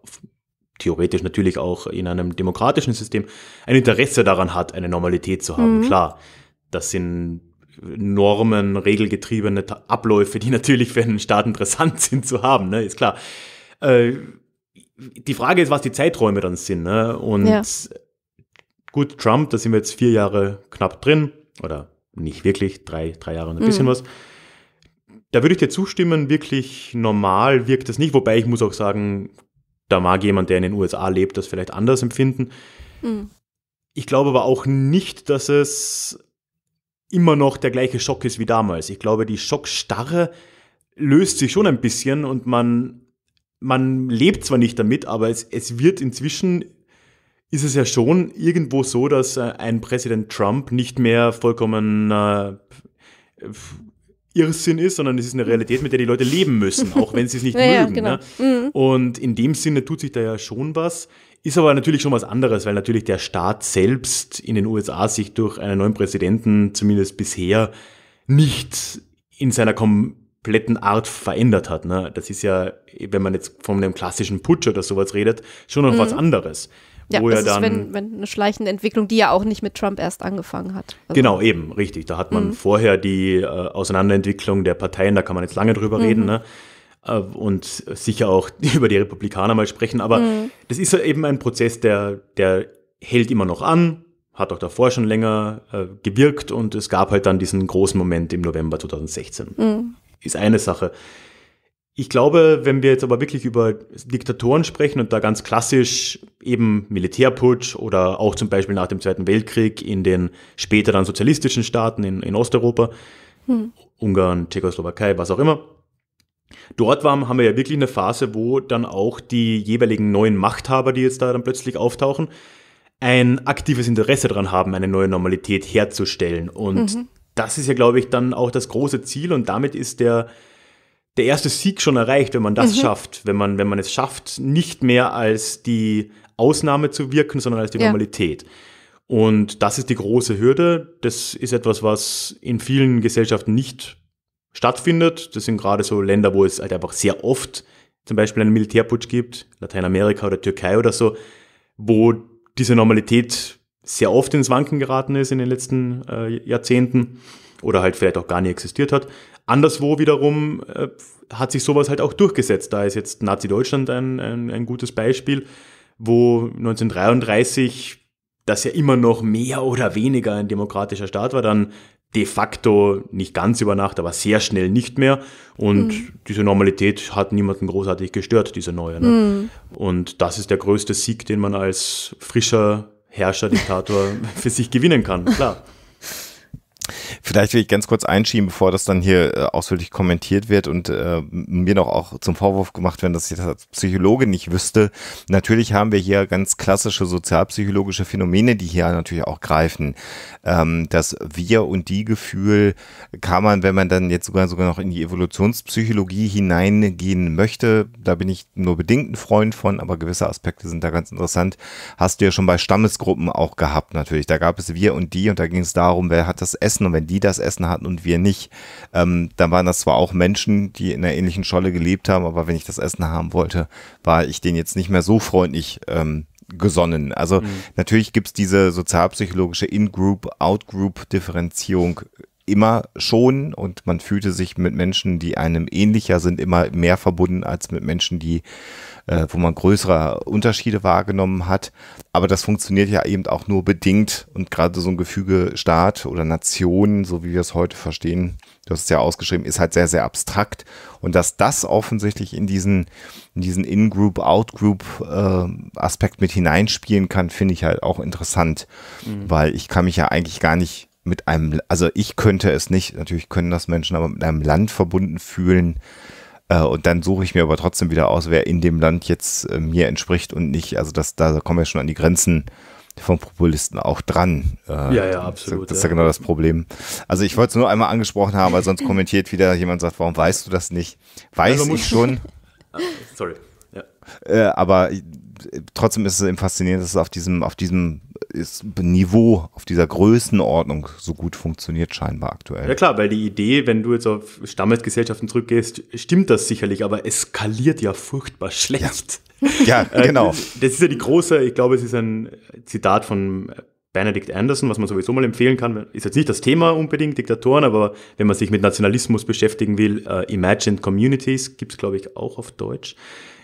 theoretisch natürlich auch in einem demokratischen System, ein Interesse daran hat, eine Normalität zu haben. Mhm. Klar, das sind Normen, regelgetriebene Abläufe, die <laughs> natürlich für einen Staat interessant sind zu haben, ne? ist klar. Äh, die Frage ist, was die Zeiträume dann sind. Ne? Und ja. gut, Trump, da sind wir jetzt vier Jahre knapp drin oder nicht wirklich, drei, drei Jahre und ein mhm. bisschen was. Da würde ich dir zustimmen, wirklich normal wirkt das nicht, wobei ich muss auch sagen, da mag jemand, der in den USA lebt, das vielleicht anders empfinden. Mhm. Ich glaube aber auch nicht, dass es immer noch der gleiche Schock ist wie damals. Ich glaube, die Schockstarre löst sich schon ein bisschen und man man lebt zwar nicht damit, aber es, es wird inzwischen, ist es ja schon irgendwo so, dass äh, ein Präsident Trump nicht mehr vollkommen äh, Irrsinn ist, sondern es ist eine Realität, mit der die Leute leben müssen, <laughs> auch wenn sie es nicht ja, mögen. Genau. Ne? Mhm. Und in dem Sinne tut sich da ja schon was. Ist aber natürlich schon was anderes, weil natürlich der Staat selbst in den USA sich durch einen neuen Präsidenten, zumindest bisher, nicht in seiner kom kompletten Art verändert hat. Ne? Das ist ja, wenn man jetzt von einem klassischen Putsch oder sowas redet, schon noch mhm. was anderes. Ja, wo das ja dann, ist, wenn, wenn, eine schleichende Entwicklung, die ja auch nicht mit Trump erst angefangen hat. Also genau, eben, richtig. Da hat man mhm. vorher die äh, Auseinanderentwicklung der Parteien, da kann man jetzt lange drüber mhm. reden, ne? Äh, und sicher auch <laughs> über die Republikaner mal sprechen. Aber mhm. das ist ja eben ein Prozess, der, der hält immer noch an, hat auch davor schon länger äh, gewirkt und es gab halt dann diesen großen Moment im November 2016. Mhm ist eine Sache. Ich glaube, wenn wir jetzt aber wirklich über Diktatoren sprechen und da ganz klassisch eben Militärputsch oder auch zum Beispiel nach dem Zweiten Weltkrieg in den später dann sozialistischen Staaten in, in Osteuropa, hm. Ungarn, Tschechoslowakei, was auch immer, Dort waren, haben wir ja wirklich eine Phase, wo dann auch die jeweiligen neuen Machthaber, die jetzt da dann plötzlich auftauchen, ein aktives Interesse daran haben, eine neue Normalität herzustellen. Und mhm das ist ja, glaube ich, dann auch das große Ziel und damit ist der, der erste Sieg schon erreicht, wenn man das mhm. schafft, wenn man, wenn man es schafft, nicht mehr als die Ausnahme zu wirken, sondern als die ja. Normalität. Und das ist die große Hürde. Das ist etwas, was in vielen Gesellschaften nicht stattfindet. Das sind gerade so Länder, wo es halt einfach sehr oft zum Beispiel einen Militärputsch gibt, Lateinamerika oder Türkei oder so, wo diese Normalität sehr oft ins Wanken geraten ist in den letzten äh, Jahrzehnten oder halt vielleicht auch gar nie existiert hat. Anderswo wiederum äh, hat sich sowas halt auch durchgesetzt. Da ist jetzt Nazi-Deutschland ein, ein, ein gutes Beispiel, wo 1933 das ja immer noch mehr oder weniger ein demokratischer Staat war, dann de facto nicht ganz über Nacht, aber sehr schnell nicht mehr. Und mhm. diese Normalität hat niemanden großartig gestört, diese neue. Ne? Mhm. Und das ist der größte Sieg, den man als frischer Herrscher, Diktator <laughs> für sich gewinnen kann, klar. Vielleicht will ich ganz kurz einschieben, bevor das dann hier äh, ausführlich kommentiert wird und äh, mir noch auch zum Vorwurf gemacht werden, dass ich das als Psychologe nicht wüsste. Natürlich haben wir hier ganz klassische sozialpsychologische Phänomene, die hier natürlich auch greifen. Ähm, das Wir- und Die-Gefühl kann man, wenn man dann jetzt sogar sogar noch in die Evolutionspsychologie hineingehen möchte, da bin ich nur bedingt ein Freund von, aber gewisse Aspekte sind da ganz interessant. Hast du ja schon bei Stammesgruppen auch gehabt natürlich. Da gab es Wir und Die und da ging es darum, wer hat das Essen Essen und wenn die das Essen hatten und wir nicht, ähm, dann waren das zwar auch Menschen, die in einer ähnlichen Scholle gelebt haben, aber wenn ich das Essen haben wollte, war ich denen jetzt nicht mehr so freundlich ähm, gesonnen. Also mhm. natürlich gibt es diese sozialpsychologische In-Group, Out-Group-Differenzierung immer schon und man fühlte sich mit Menschen, die einem ähnlicher sind, immer mehr verbunden als mit Menschen, die, äh, wo man größere Unterschiede wahrgenommen hat. Aber das funktioniert ja eben auch nur bedingt und gerade so ein Gefüge Staat oder Nation, so wie wir es heute verstehen, du hast es ja ausgeschrieben, ist halt sehr, sehr abstrakt und dass das offensichtlich in diesen, in diesen In-Group, Out-Group-Aspekt äh, mit hineinspielen kann, finde ich halt auch interessant, mhm. weil ich kann mich ja eigentlich gar nicht mit einem, also ich könnte es nicht, natürlich können das Menschen, aber mit einem Land verbunden fühlen. Äh, und dann suche ich mir aber trotzdem wieder aus, wer in dem Land jetzt äh, mir entspricht und nicht. Also das, da kommen wir schon an die Grenzen von Populisten auch dran. Äh, ja, ja, absolut. Das, ist ja, ja genau das Problem. Also ich wollte es nur einmal angesprochen haben, weil sonst kommentiert wieder jemand sagt, warum weißt du das nicht? Weiß also ich schon. Ah, sorry. Ja. aber trotzdem ist es eben faszinierend, dass es auf diesem, auf diesem ist Niveau auf dieser Größenordnung so gut funktioniert scheinbar aktuell. Ja klar, weil die Idee, wenn du jetzt auf Stammesgesellschaften zurückgehst, stimmt das sicherlich, aber es skaliert ja furchtbar schlecht. Ja, ja <laughs> äh, genau. Das ist ja die große, ich glaube, es ist ein Zitat von Benedict Anderson, was man sowieso mal empfehlen kann, ist jetzt nicht das Thema unbedingt, Diktatoren, aber wenn man sich mit Nationalismus beschäftigen will, uh, Imagined Communities gibt es, glaube ich, auch auf Deutsch,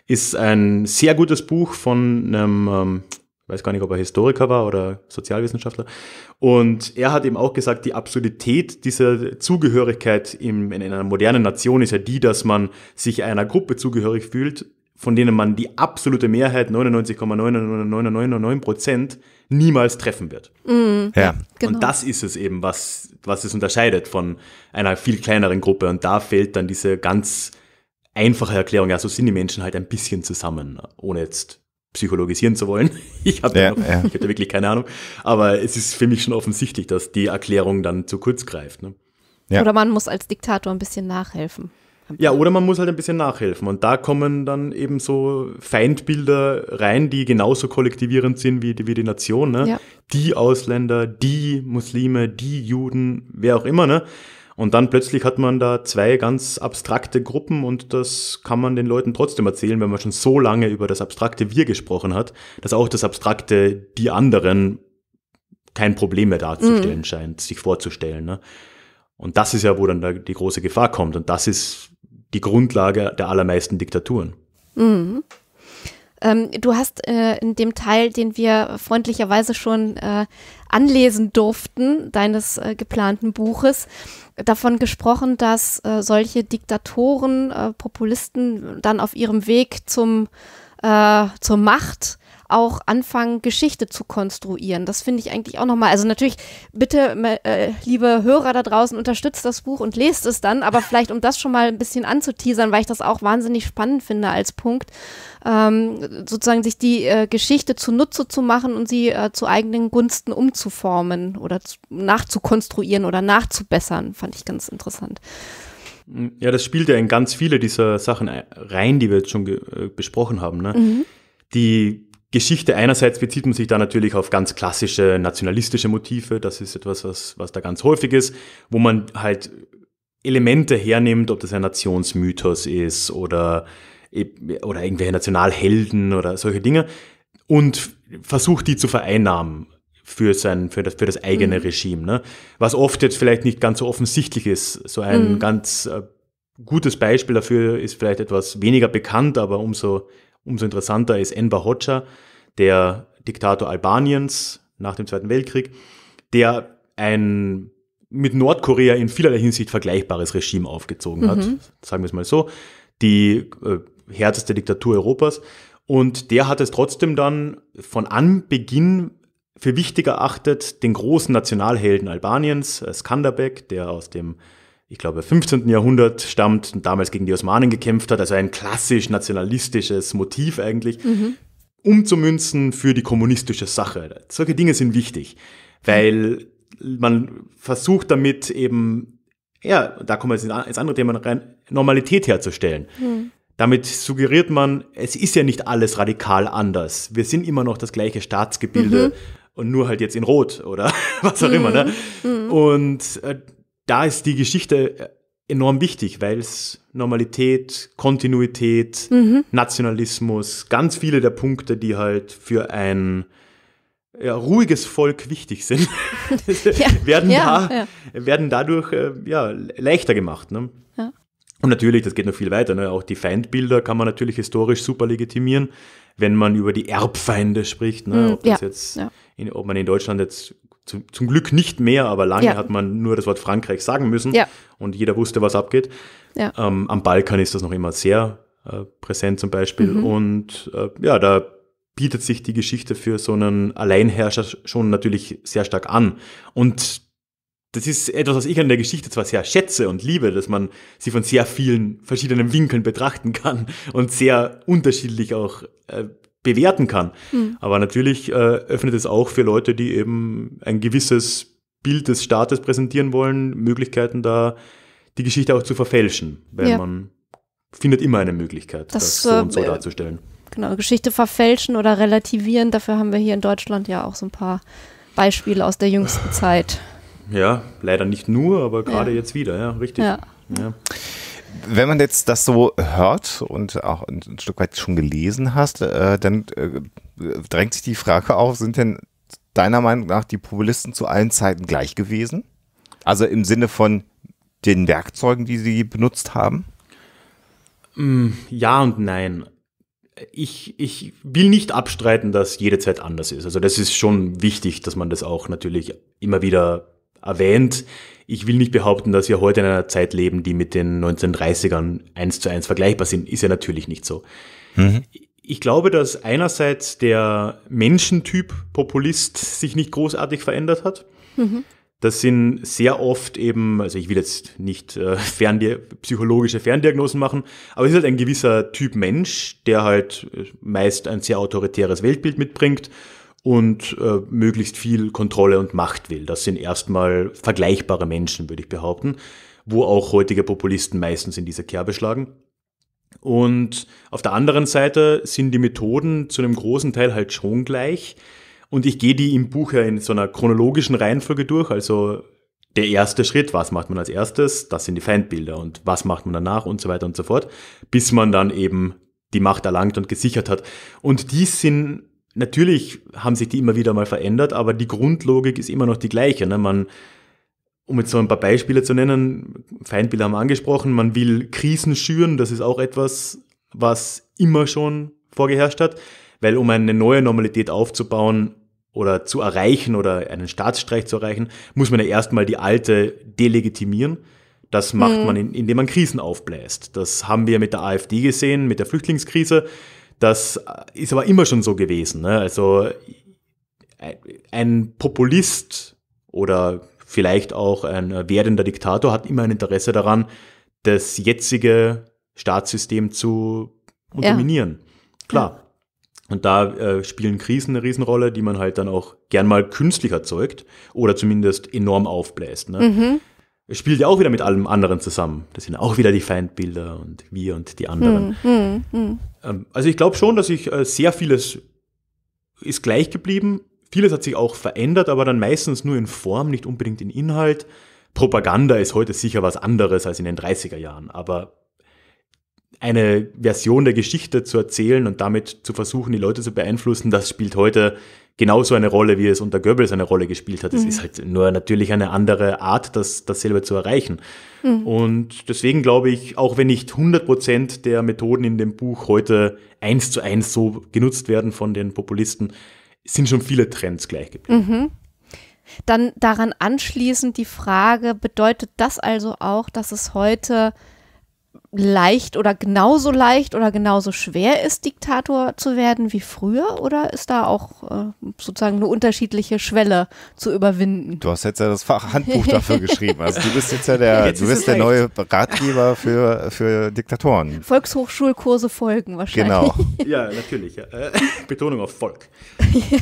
ist ein sehr gutes Buch von einem ähm, weiß gar nicht, ob er Historiker war oder Sozialwissenschaftler. Und er hat eben auch gesagt, die Absurdität dieser Zugehörigkeit in, in einer modernen Nation ist ja die, dass man sich einer Gruppe zugehörig fühlt, von denen man die absolute Mehrheit 99,99999 Prozent niemals treffen wird. Mhm. Ja. Genau. Und das ist es eben, was, was es unterscheidet von einer viel kleineren Gruppe. Und da fällt dann diese ganz einfache Erklärung, ja, so sind die Menschen halt ein bisschen zusammen, ohne jetzt psychologisieren zu wollen. <laughs> Ich habe ja, noch, ja. Ich hab wirklich keine Ahnung. Aber es ist für mich schon offensichtlich, dass die Erklärung dann zu kurz greift. Ne? Ja. Oder man muss als Diktator ein bisschen nachhelfen. Ja, oder man muss halt ein bisschen nachhelfen. Und da kommen dann eben so Feindbilder rein, die genauso kollektivierend sind wie die, wie die Nation. Ne? Ja. Die Ausländer, die Muslime, die Juden, wer auch immer. Ne? Und dann plötzlich hat man da zwei ganz abstrakte Gruppen und das kann man den Leuten trotzdem erzählen, wenn man schon so lange über das abstrakte Wir gesprochen hat, dass auch das abstrakte Die anderen kein Problem mehr darzustellen mhm. scheint, sich vorzustellen. Ne? Und das ist ja, wo dann da die große Gefahr kommt. Und das ist die Grundlage der allermeisten Diktaturen. Mhm. Ähm, du hast äh, in dem Teil, den wir freundlicherweise schon äh, anlesen durften, deines äh, geplanten Buches, davon gesprochen, dass äh, solche Diktatoren, äh, Populisten dann auf ihrem Weg zum, äh, zur Macht auch anfangen, Geschichte zu konstruieren. Das finde ich eigentlich auch nochmal. Also natürlich, bitte, äh, liebe Hörer da draußen, unterstützt das Buch und lest es dann, aber vielleicht, um das schon mal ein bisschen anzuteasern, weil ich das auch wahnsinnig spannend finde als Punkt, ähm, sozusagen sich die äh, Geschichte zunutze zu machen und sie äh, zu eigenen Gunsten umzuformen oder zu, nachzukonstruieren oder nachzubessern, fand ich ganz interessant. Ja, das spielt ja in ganz viele dieser Sachen rein, die wir jetzt schon äh, besprochen haben. Ne? Mhm. Die Geschichte einerseits bezieht man sich da natürlich auf ganz klassische nationalistische Motive. Das ist etwas, was, was da ganz häufig ist, wo man halt Elemente hernimmt, ob das ein Nationsmythos ist oder, e, oder irgendwelche Nationalhelden oder solche Dinge und versucht die zu vereinnahmen für sein für das für das eigene mhm. Regime, ne? Was oft jetzt vielleicht nicht ganz so offensichtlich ist. So ein mhm. ganz äh, gutes Beispiel dafür ist vielleicht etwas weniger bekannt, aber umso umso interessanter ist Enver Hoxha, der Diktator Albaniens nach dem Zweiten Weltkrieg, der ein mit Nordkorea in vielerlei Hinsicht vergleichbares Regime aufgezogen mhm. hat, sagen wir es mal so, die äh, härteste Diktatur Europas. Und der hat es trotzdem dann von Anbeginn für wichtig erachtet, den großen Nationalhelden Albaniens, äh, Skanderbeg, der aus dem, ich glaube, 15. Jahrhundert stammt und damals gegen die Osmanen gekämpft hat, also ein klassisch nationalistisches Motiv eigentlich, mhm umzumünzen für die kommunistische Sache. Solche Dinge sind wichtig, weil man versucht damit eben, ja, da kommen wir jetzt ins andere Thema rein, Normalität herzustellen. Mhm. Damit suggeriert man, es ist ja nicht alles radikal anders. Wir sind immer noch das gleiche Staatsgebilde mhm. und nur halt jetzt in Rot oder <laughs> was auch mhm. immer. Ne? Mhm. Mhm. Und äh, da ist die Geschichte äh, enorm wichtig, weil es Normalität, Kontinuität, mhm. Nationalismus, ganz viele der Punkte, die halt für ein ja, ruhiges Volk wichtig sind, <laughs> ja, werden, ja, da, werden dadurch äh, ja, leichter gemacht. Ne? Und natürlich, das geht noch viel weiter. Ne? Auch die Feindbilder kann man natürlich historisch super legitimieren, wenn man über die Erbfeinde spricht. Ne? Mhm, ob, jetzt, in, ob man in Deutschland jetzt zum, zum Glück nicht mehr, aber lange ja. hat man nur das Wort Frankreich sagen müssen ja. und jeder wusste, was abgeht. Ja. Ähm, am Balkan ist das noch immer sehr äh, präsent zum Beispiel mhm. und äh, ja, da bietet sich die Geschichte für so einen Alleinherrscher schon natürlich sehr stark an und das ist etwas, was ich an der Geschichte zwar sehr schätze und liebe, dass man sie von sehr vielen verschiedenen Winkeln betrachten kann und sehr unterschiedlich auch äh, bewerten kann. Mhm. Aber natürlich äh, öffnet es auch für Leute, die eben ein gewisses Bild des Staates präsentieren wollen, Möglichkeiten da, die Geschichte auch zu verfälschen, weil ja. man findet immer eine Möglichkeit, das, das so und so äh, darzustellen. Genau, Geschichte verfälschen oder relativieren, dafür haben wir hier in Deutschland ja auch so ein paar Beispiele aus der jüngsten Zeit. Ja, leider nicht nur, aber gerade ja. jetzt wieder, ja, richtig. Ja. ja wenn man jetzt das so hört und auch ein Stück weit schon gelesen hast, äh, dann äh, drängt sich die Frage auf, sind denn deiner Meinung nach die Populisten zu allen Zeiten gleich gewesen? Also im Sinne von den Werkzeugen, die sie benutzt haben? Mm, ja und nein. Ich, ich will nicht abstreiten, dass jede Zeit anders ist. Also das ist schon wichtig, dass man das auch natürlich immer wieder erwähnt ich will nicht behaupten, dass wir heute in einer Zeit leben, die mit den 1930ern eins zu eins vergleichbar sind. Ist ja natürlich nicht so. Mhm. Ich glaube, dass einerseits der Menschentyp Populist sich nicht großartig verändert hat. Mhm. Das sind sehr oft eben, also ich will jetzt nicht äh, ferndia psychologische Ferndiagnosen machen, aber es ist halt ein gewisser Typ Mensch, der halt äh, meist ein sehr autoritäres Weltbild mitbringt und äh, möglichst viel Kontrolle und Macht will. Das sind erstmal vergleichbare Menschen, würde ich behaupten, wo auch heutige Populisten meistens in dieser Kerbe schlagen. Und auf der anderen Seite sind die Methoden zu einem großen Teil halt schon gleich. Und ich gehe die im Buch ja in so einer chronologischen Reihenfolge durch. Also der erste Schritt, was macht man als erstes? Das sind die Feindbilder und was macht man danach und so weiter und so fort, bis man dann eben die Macht erlangt und gesichert hat. Und die sind natürlich haben sich die immer wieder mal verändert, aber die Grundlogik ist immer noch die gleiche. Ne? Man, um jetzt so ein paar Beispiele zu nennen, Feindbilder haben wir angesprochen, man will Krisen schüren, das ist auch etwas, was immer schon vorgeherrscht hat, weil um eine neue Normalität aufzubauen oder zu erreichen oder einen Staatsstreich zu erreichen, muss man ja erstmal die alte delegitimieren. Das macht mhm. man, indem man Krisen aufbläst. Das haben wir mit der AfD gesehen, mit der Flüchtlingskrise. Das ist aber immer schon so gewesen. Ne? Also äh, ein Populist oder vielleicht auch ein werdender Diktator hat immer ein Interesse daran, das jetzige Staatssystem zu unterminieren. Ja. Klar. Ja. Und da äh, spielen Krisen eine Riesenrolle, die man halt dann auch gern mal künstlich erzeugt oder zumindest enorm aufbläst. Ne? Mhm spielt ja auch wieder mit allem anderen zusammen. Das sind auch wieder die Feindbilder und wir und die anderen. Hm, hm, hm. Ähm, also ich glaube schon, dass ich äh, sehr vieles ist gleich geblieben. Vieles hat sich auch verändert, aber dann meistens nur in Form, nicht unbedingt in Inhalt. Propaganda ist heute sicher was anderes als in den 30er Jahren, aber eine Version der Geschichte zu erzählen und damit zu versuchen, die Leute zu beeinflussen, das spielt heute genauso eine Rolle, wie es unter Goebbels eine Rolle gespielt hat. Es mhm. ist halt nur natürlich eine andere Art, das, dasselbe zu erreichen. Mhm. Und deswegen glaube ich, auch wenn nicht 100 Prozent der Methoden in dem Buch heute eins zu eins so genutzt werden von den Populisten, sind schon viele Trends gleich geblieben. Mhm. Dann daran anschließend die Frage, bedeutet das also auch, dass es heute leicht oder genauso leicht oder genauso schwer ist, Diktator zu werden wie früher? Oder ist da auch äh, sozusagen eine unterschiedliche Schwelle zu überwinden? Du hast jetzt ja das Fachhandbuch dafür <laughs> geschrieben. Also du bist jetzt ja der, jetzt du bist der neue Ratgeber für, für Diktatoren. Volkshochschulkurse folgen wahrscheinlich. Genau. <laughs> Ja, natürlich. Äh, Betonung auf Volk. ja.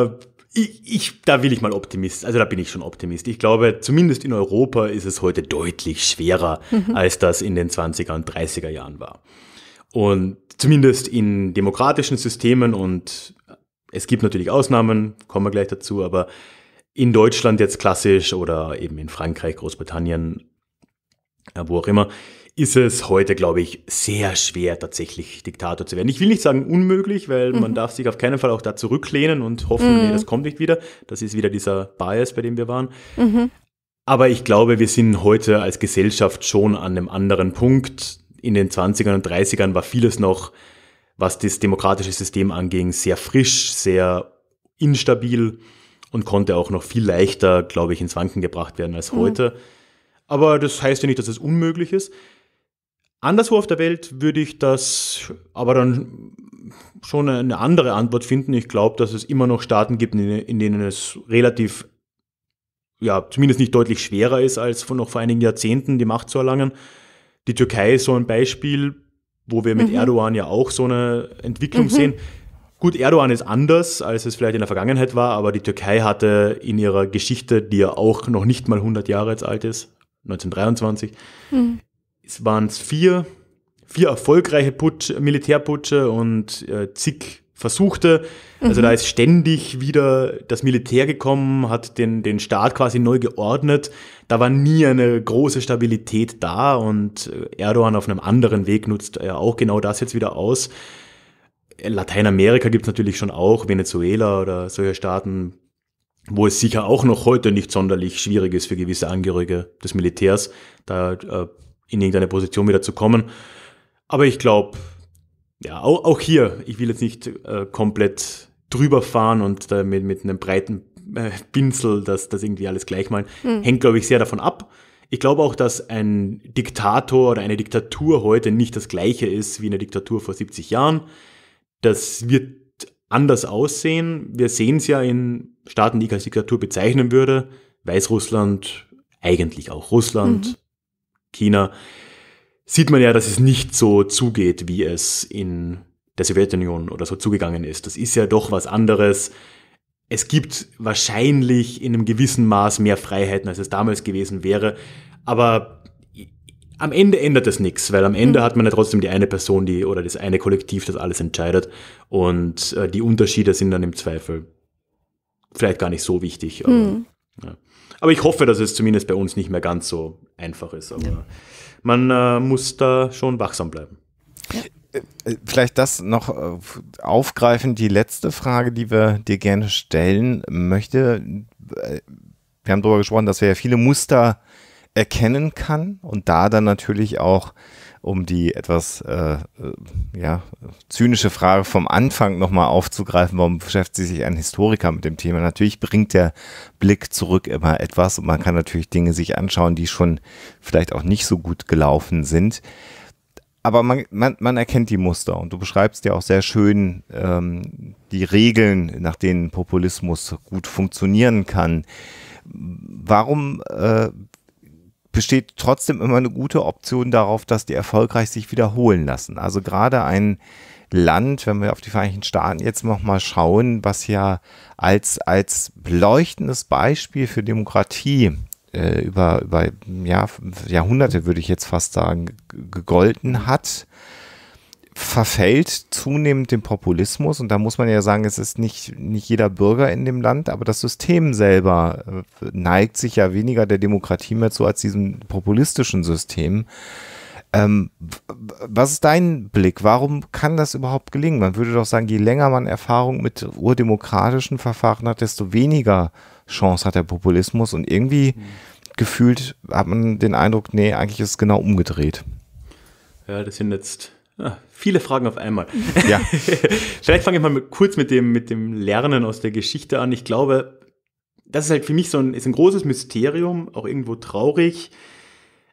<laughs> äh, ich, ich, da will ich mal Optimist, also da bin ich schon Optimist. Ich glaube, zumindest in Europa ist es heute deutlich schwerer, mhm. als das in den 20er und 30er Jahren war. Und zumindest in demokratischen Systemen und es gibt natürlich Ausnahmen, kommen wir gleich dazu, aber in Deutschland jetzt klassisch oder eben in Frankreich, Großbritannien, äh, wo auch immer, ist es heute, glaube ich, sehr schwer, tatsächlich Diktator zu werden. Ich will nicht sagen unmöglich, weil mhm. man darf sich auf keinen Fall auch da zurücklehnen und hoffen, mhm. nee, das kommt nicht wieder. Das ist wieder dieser Bias, bei dem wir waren. Mhm. Aber ich glaube, wir sind heute als Gesellschaft schon an einem anderen Punkt. In den 20ern und 30ern war vieles noch, was das demokratische System anging, sehr frisch, sehr instabil und konnte auch noch viel leichter, glaube ich, ins Wanken gebracht werden als mhm. heute. Aber das heißt ja nicht, dass es unmöglich ist. Anderswo auf der Welt würde ich das aber dann schon eine andere Antwort finden. Ich glaube, dass es immer noch Staaten gibt, in denen es relativ, ja, zumindest nicht deutlich schwerer ist, als noch vor einigen Jahrzehnten die Macht zu erlangen. Die Türkei ist so ein Beispiel, wo wir mit mhm. Erdogan ja auch so eine Entwicklung mhm. sehen. Gut, Erdogan ist anders, als es vielleicht in der Vergangenheit war, aber die Türkei hatte in ihrer Geschichte, die ja auch noch nicht mal 100 Jahre jetzt alt ist, 1923, mhm es waren vier, vier erfolgreiche Putsch, Militärputsche und äh, zig versuchte. Also mhm. da ist ständig wieder das Militär gekommen, hat den, den Staat quasi neu geordnet. Da war nie eine große Stabilität da und äh, Erdogan auf einem anderen Weg nutzt ja auch genau das jetzt wieder aus. Lateinamerika gibt es natürlich schon auch, Venezuela oder solche Staaten, wo es sicher auch noch heute nicht sonderlich schwierig ist für gewisse Angehörige des Militärs. Da äh, in irgendeine Position wieder zu kommen. Aber ich glaube, ja, auch, auch, hier, ich will jetzt nicht äh, komplett drüber fahren und äh, mit, mit einem breiten äh, Pinsel das, das irgendwie alles gleich malen. Mhm. Hängt, glaube ich, sehr davon ab. Ich glaube auch, dass ein Diktator oder eine Diktatur heute nicht das gleiche ist wie eine Diktatur vor 70 Jahren. Das wird anders aussehen. Wir sehen es ja in Staaten, die ich als Diktatur bezeichnen würde. Weißrussland, eigentlich auch Russland, mhm. China, sieht man ja, dass es nicht so zugeht, wie es in der Sowjetunion oder so zugegangen ist. Das ist ja doch was anderes. Es gibt wahrscheinlich in einem gewissen Maß mehr Freiheiten, als es damals gewesen wäre. Aber am Ende ändert es nichts, weil am hm. Ende hat man ja trotzdem die eine Person, die oder das eine Kollektiv, das alles entscheidet. Und äh, die Unterschiede sind dann im Zweifel vielleicht gar nicht so wichtig. Aber, mhm. ja. aber ich hoffe, dass es zumindest bei uns nicht mehr ganz so einfach ist. Aber ja. man äh, muss da schon wachsam bleiben. Ja. Äh, äh, vielleicht das noch äh, aufgreifend, die letzte Frage, die wir dir gerne stellen möchte. Wir haben darüber gesprochen, dass wir ja viele Muster erkennen kann und da dann natürlich auch um die etwas äh, äh, ja, zynische Frage vom Anfang nochmal aufzugreifen, warum beschäftigt sich ein Historiker mit dem Thema? Natürlich bringt der Blick zurück immer etwas und man kann natürlich Dinge sich anschauen, die schon vielleicht auch nicht so gut gelaufen sind aber man, man, man, erkennt die Muster und du beschreibst ja auch sehr schön ähm, die Regeln, nach denen Populismus gut funktionieren kann. Warum äh, besteht trotzdem immer eine gute Option darauf, dass die erfolgreich sich wiederholen lassen. Also gerade ein Land, wenn wir auf die Vereinigten Staaten jetzt nochmal schauen, was ja als, als leuchtendes Beispiel für Demokratie äh, über, über Jahr, Jahrhunderte, würde ich jetzt fast sagen, gegolten hat, verfällt zunehmend dem Populismus und da muss man ja sagen, es ist nicht, nicht jeder Bürger in dem Land, aber das System selber äh, neigt sich ja weniger der Demokratie mehr zu als diesem populistischen System. Ähm, was ist dein Blick? Warum kann das überhaupt gelingen? Man würde doch sagen, je länger man Erfahrung mit urdemokratischen Verfahren hat, desto weniger Chance hat der Populismus und irgendwie mhm. gefühlt hat man den Eindruck, nee, eigentlich ist es genau umgedreht. Ja, das sind jetzt Ah, viele Fragen auf einmal. Ja. <laughs> Vielleicht fange ich mal mit, kurz mit dem, mit dem Lernen aus der Geschichte an. Ich glaube, das ist halt für mich so ein, ist ein großes Mysterium, auch irgendwo traurig.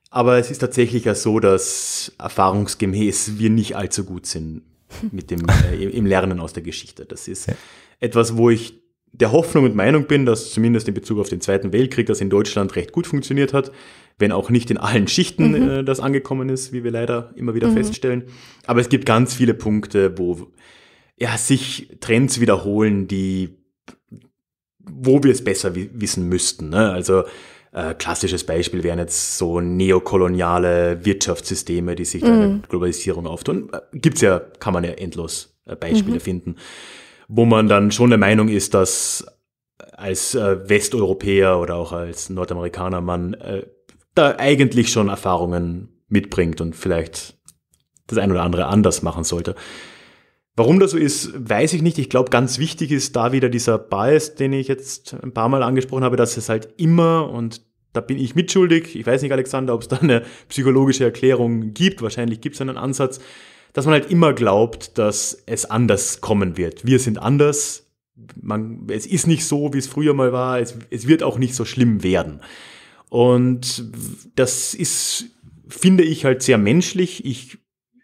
Aber es ist tatsächlich ja so, dass erfahrungsgemäß wir nicht allzu gut sind <laughs> mit dem, äh, im Lernen aus der Geschichte. Das ist ja. etwas, wo ich der Hoffnung und Meinung bin, dass zumindest in Bezug auf den Zweiten Weltkrieg das in Deutschland recht gut funktioniert hat wenn auch nicht in allen Schichten mhm. äh, das angekommen ist, wie wir leider immer wieder mhm. feststellen. Aber es gibt ganz viele Punkte, wo ja, sich Trends wiederholen, die, wo wir es besser wissen müssten. Ne? Also äh, klassisches Beispiel wären jetzt so neokoloniale Wirtschaftssysteme, die sich mhm. der Globalisierung auftun. Äh, gibt's ja, kann man ja endlos äh, Beispiele mhm. finden, wo man dann schon der Meinung ist, dass als äh, Westeuropäer oder auch als Nordamerikaner man äh, da eigentlich schon Erfahrungen mitbringt und vielleicht das ein oder andere anders machen sollte. Warum das so ist, weiß ich nicht. Ich glaube, ganz wichtig ist da wieder dieser Bias, den ich jetzt ein paar Mal angesprochen habe, dass es halt immer, und da bin ich mitschuldig, ich weiß nicht, Alexander, ob es da eine psychologische Erklärung gibt, wahrscheinlich gibt es einen Ansatz, dass man halt immer glaubt, dass es anders kommen wird. Wir sind anders, man, es ist nicht so, wie es früher mal war, es, es wird auch nicht so schlimm werden. Und das ist, finde ich halt sehr menschlich. Ich,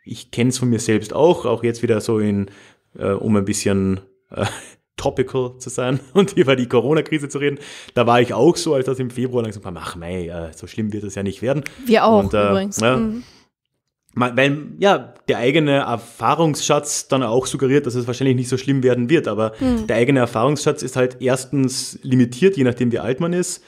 ich kenne es von mir selbst auch, auch jetzt wieder so in, äh, um ein bisschen äh, <laughs> topical zu sein <laughs> und über die Corona-Krise zu reden. Da war ich auch so, als das im Februar langsam kam, ach mei, äh, so schlimm wird das ja nicht werden. Wir auch und, äh, übrigens. Ja, mhm. Weil ja, der eigene Erfahrungsschatz dann auch suggeriert, dass es wahrscheinlich nicht so schlimm werden wird. Aber mhm. der eigene Erfahrungsschatz ist halt erstens limitiert, je nachdem wie alt man ist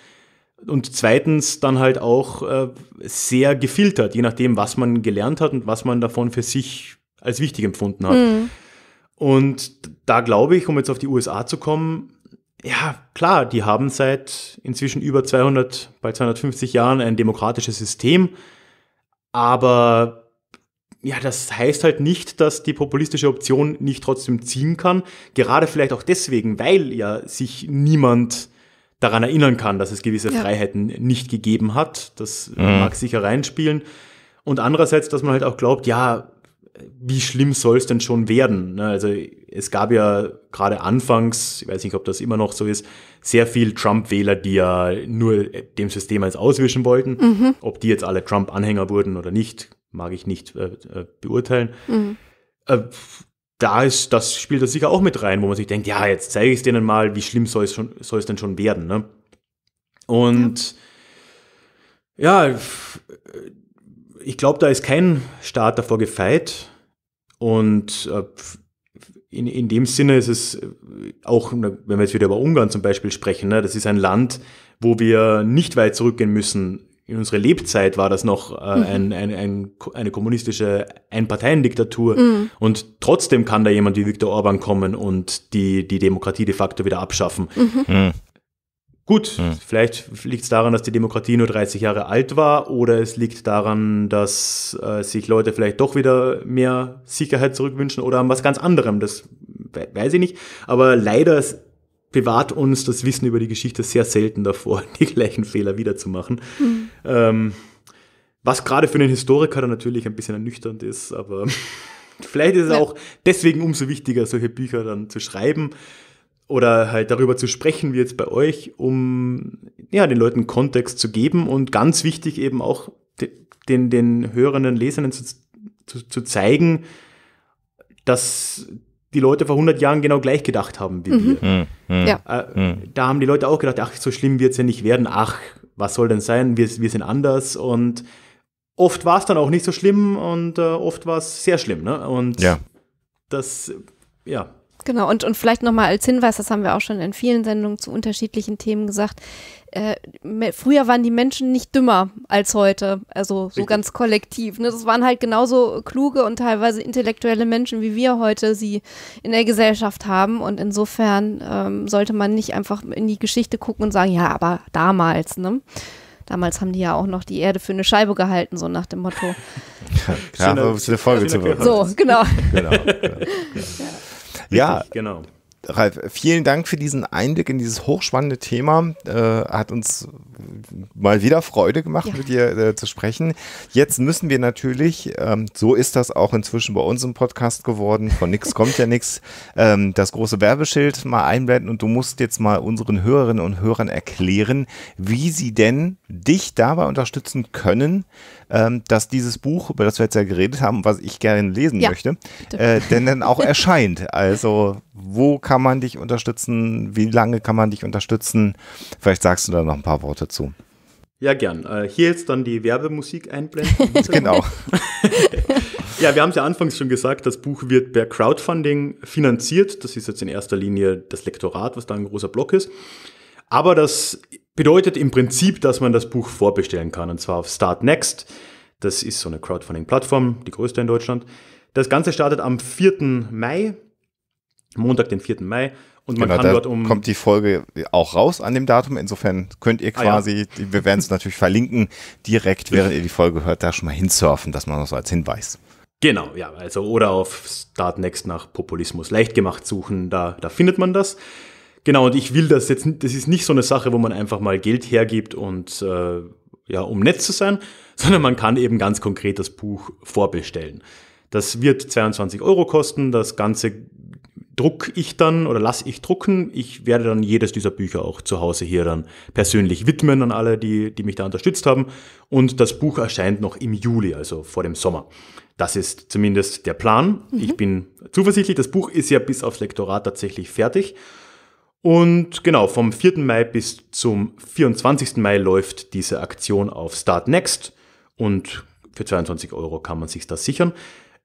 und zweitens dann halt auch äh, sehr gefiltert, je nachdem, was man gelernt hat und was man davon für sich als wichtig empfunden hat. Mhm. Und da glaube ich, um jetzt auf die USA zu kommen, ja, klar, die haben seit inzwischen über 200, bei 250 Jahren ein demokratisches System, aber ja, das heißt halt nicht, dass die populistische Option nicht trotzdem ziehen kann. Gerade vielleicht auch deswegen, weil ja sich niemand daran erinnern kann, dass es gewisse ja. Freiheiten nicht gegeben hat. Das mhm. mag sicher reinspielen. Und andererseits, dass man halt auch glaubt, ja, wie schlimm soll es denn schon werden? Ne, also es gab ja gerade anfangs, ich weiß nicht, ob das immer noch so ist, sehr viel Trump-Wähler, die ja nur dem System als auswischen wollten. Mhm. Ob die jetzt alle Trump-Anhänger wurden oder nicht, mag ich nicht äh, äh beurteilen. Mhm. Äh, da ist, das spielt das sicher auch mit rein, wo man sich denkt, ja, jetzt zeige ich es denen mal, wie schlimm soll es schon, soll es denn schon werden, ne? Und ja, ja äh, ich glaube, da ist kein Staat davor gefeit. Und äh, in, in dem Sinne ist es äh, auch, wenn wir jetzt wieder über Ungarn zum Beispiel sprechen, ne, das ist ein Land, wo wir nicht weit zurückgehen müssen in unserer Lebzeit war das noch äh, mhm. ein, ein, ein, eine kommunistische Einparteiendiktatur. Mhm. Und trotzdem kann da jemand wie Viktor Orban kommen und die, die Demokratie de facto wieder abschaffen. Mhm. mhm. Gut, mhm. vielleicht liegt es daran, dass die Demokratie nur 30 Jahre alt war oder es liegt daran, dass äh, sich Leute vielleicht doch wieder mehr Sicherheit zurückwünschen oder an was ganz anderem. Das weiß ich nicht. Aber leider bewahrt uns das Wissen über die Geschichte sehr selten davor, <laughs> die gleichen Fehler wiederzumachen. Mhm. Ähm, was gerade für einen Historiker dann natürlich ein bisschen ernüchternd ist, aber <laughs> vielleicht ist es ja. auch deswegen umso wichtiger, solche Bücher dann zu schreiben oder halt darüber zu sprechen, wie jetzt bei euch, um ja, den Leuten Kontext zu geben und ganz wichtig eben auch den, den hörenden Lesenden zu, zu, zu zeigen, dass die Leute vor 100 Jahren genau gleich gedacht haben wie mhm. wir. Mhm. Ja. Äh, hm. da haben die Leute auch gedacht, ach, so schlimm wird es ja nicht werden, ach, was soll denn sein, wir, wir sind anders und oft war es dann auch nicht so schlimm und äh, oft war es sehr schlimm. Ne? Und ja. das, ja. Genau, und, und vielleicht nochmal als Hinweis, das haben wir auch schon in vielen Sendungen zu unterschiedlichen Themen gesagt, äh, früher waren die Menschen nicht dümmer als heute, also so Richtig. ganz kollektiv. Ne? Das waren halt genauso kluge und teilweise intellektuelle Menschen, wie wir heute sie in der Gesellschaft haben. Und insofern ähm, sollte man nicht einfach in die Geschichte gucken und sagen, ja, aber damals, ne? Damals haben die ja auch noch die Erde für eine Scheibe gehalten, so nach dem Motto. Ja, klar, schöne, eine Folge zu machen. So, genau. genau, genau, genau. Ja, Richtig, genau. Ralf, vielen Dank für diesen Einblick in dieses hochspannende Thema. Äh, hat uns mal wieder Freude gemacht, ja. mit dir äh, zu sprechen. Jetzt müssen wir natürlich, ähm, so ist das auch inzwischen bei uns im Podcast geworden, von nix kommt ja nichts, ähm, das große Werbeschild mal einblenden und du musst jetzt mal unseren Hörerinnen und Hörern erklären, wie sie denn dich dabei unterstützen können, ähm, dass dieses Buch, über das wir jetzt ja geredet haben, was ich gerne lesen ja. möchte, äh, denn dann auch erscheint. Also wo kann man dich unterstützen? Wie lange kann man dich unterstützen? Vielleicht sagst du da noch ein paar Worte dazu. Ja, gern. Äh, hier jetzt dann die Werbemusik einblenden. <laughs> genau. <laughs> ja, wir haben es ja anfangs schon gesagt, das Buch wird per Crowdfunding finanziert. Das ist jetzt in erster Linie das Lektorat, was da ein großer Block ist. Aber das bedeutet im Prinzip, dass man das Buch vorbestellen kann, und zwar auf Start Next. Das ist so eine Crowdfunding-Plattform, die größte in Deutschland. Das Ganze startet am 4. Mai, Montag, den 4. Mai. Und man genau, kann da dort um. Kommt die Folge auch raus an dem Datum. Insofern könnt ihr quasi, ah, ja. wir werden es natürlich verlinken, direkt, während ihr die Folge hört, da schon mal hinsurfen, dass man noch so als Hinweis. Genau, ja, also oder auf Startnext nach Populismus leicht gemacht suchen, da, da findet man das. Genau, und ich will das jetzt, das ist nicht so eine Sache, wo man einfach mal Geld hergibt und äh, ja, um nett zu sein, <laughs> sondern man kann eben ganz konkret das Buch vorbestellen. Das wird 22 Euro kosten. Das Ganze druck ich dann oder lasse ich drucken. Ich werde dann jedes dieser Bücher auch zu Hause hier dann persönlich widmen an alle, die, die mich da unterstützt haben. Und das Buch erscheint noch im Juli, also vor dem Sommer. Das ist zumindest der Plan. Mhm. Ich bin zuversichtlich, das Buch ist ja bis aufs Lektorat tatsächlich fertig. Und genau, vom 4. Mai bis zum 24. Mai läuft diese Aktion auf Start Next und für 22 Euro kann man sich das sichern.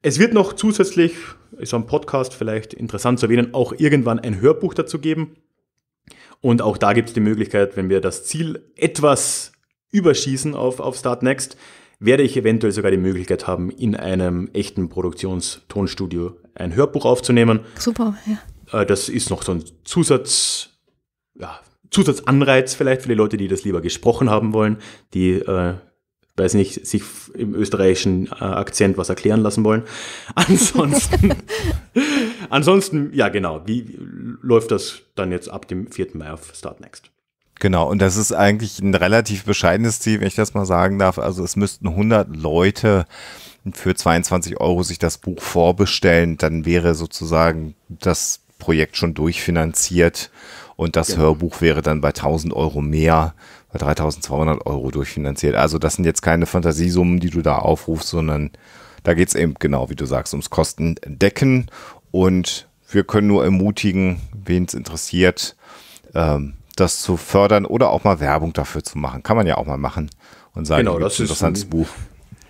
Es wird noch zusätzlich, ist am Podcast vielleicht interessant zu erwähnen, auch irgendwann ein Hörbuch dazu geben. Und auch da gibt es die Möglichkeit, wenn wir das Ziel etwas überschießen auf, auf Start Next, werde ich eventuell sogar die Möglichkeit haben, in einem echten Produktionstonstudio ein Hörbuch aufzunehmen. Super, ja. Äh, das ist noch so ein Zusatz, ja, Zusatzanreiz vielleicht für die Leute, die das lieber gesprochen haben wollen, die äh, weiß nicht, sich im österreichischen äh, Akzent was erklären lassen wollen. <laughs> Ansonsten, <laughs> ansonsten, ja genau, wie, wie läuft das dann jetzt ab dem 4. Mai auf Start Next? Genau, und das ist eigentlich ein relativ bescheidenes Ziel, wenn ich das mal sagen darf. Also es müssten 100 Leute für 22 Euro sich das Buch vorbestellen, dann wäre sozusagen das Projekt schon durchfinanziert und das genau. Hörbuch wäre dann bei 1000 Euro mehr bei 3200 Euro durchfinanziert. Also das sind jetzt keine Fantasiesummen, die du da aufrufst, sondern da geht es eben genau, wie du sagst, ums Kostendecken. Und wir können nur ermutigen, wen es interessiert, ähm, das zu fördern oder auch mal Werbung dafür zu machen. Kann man ja auch mal machen und sagen, genau, das ist ein interessantes Buch.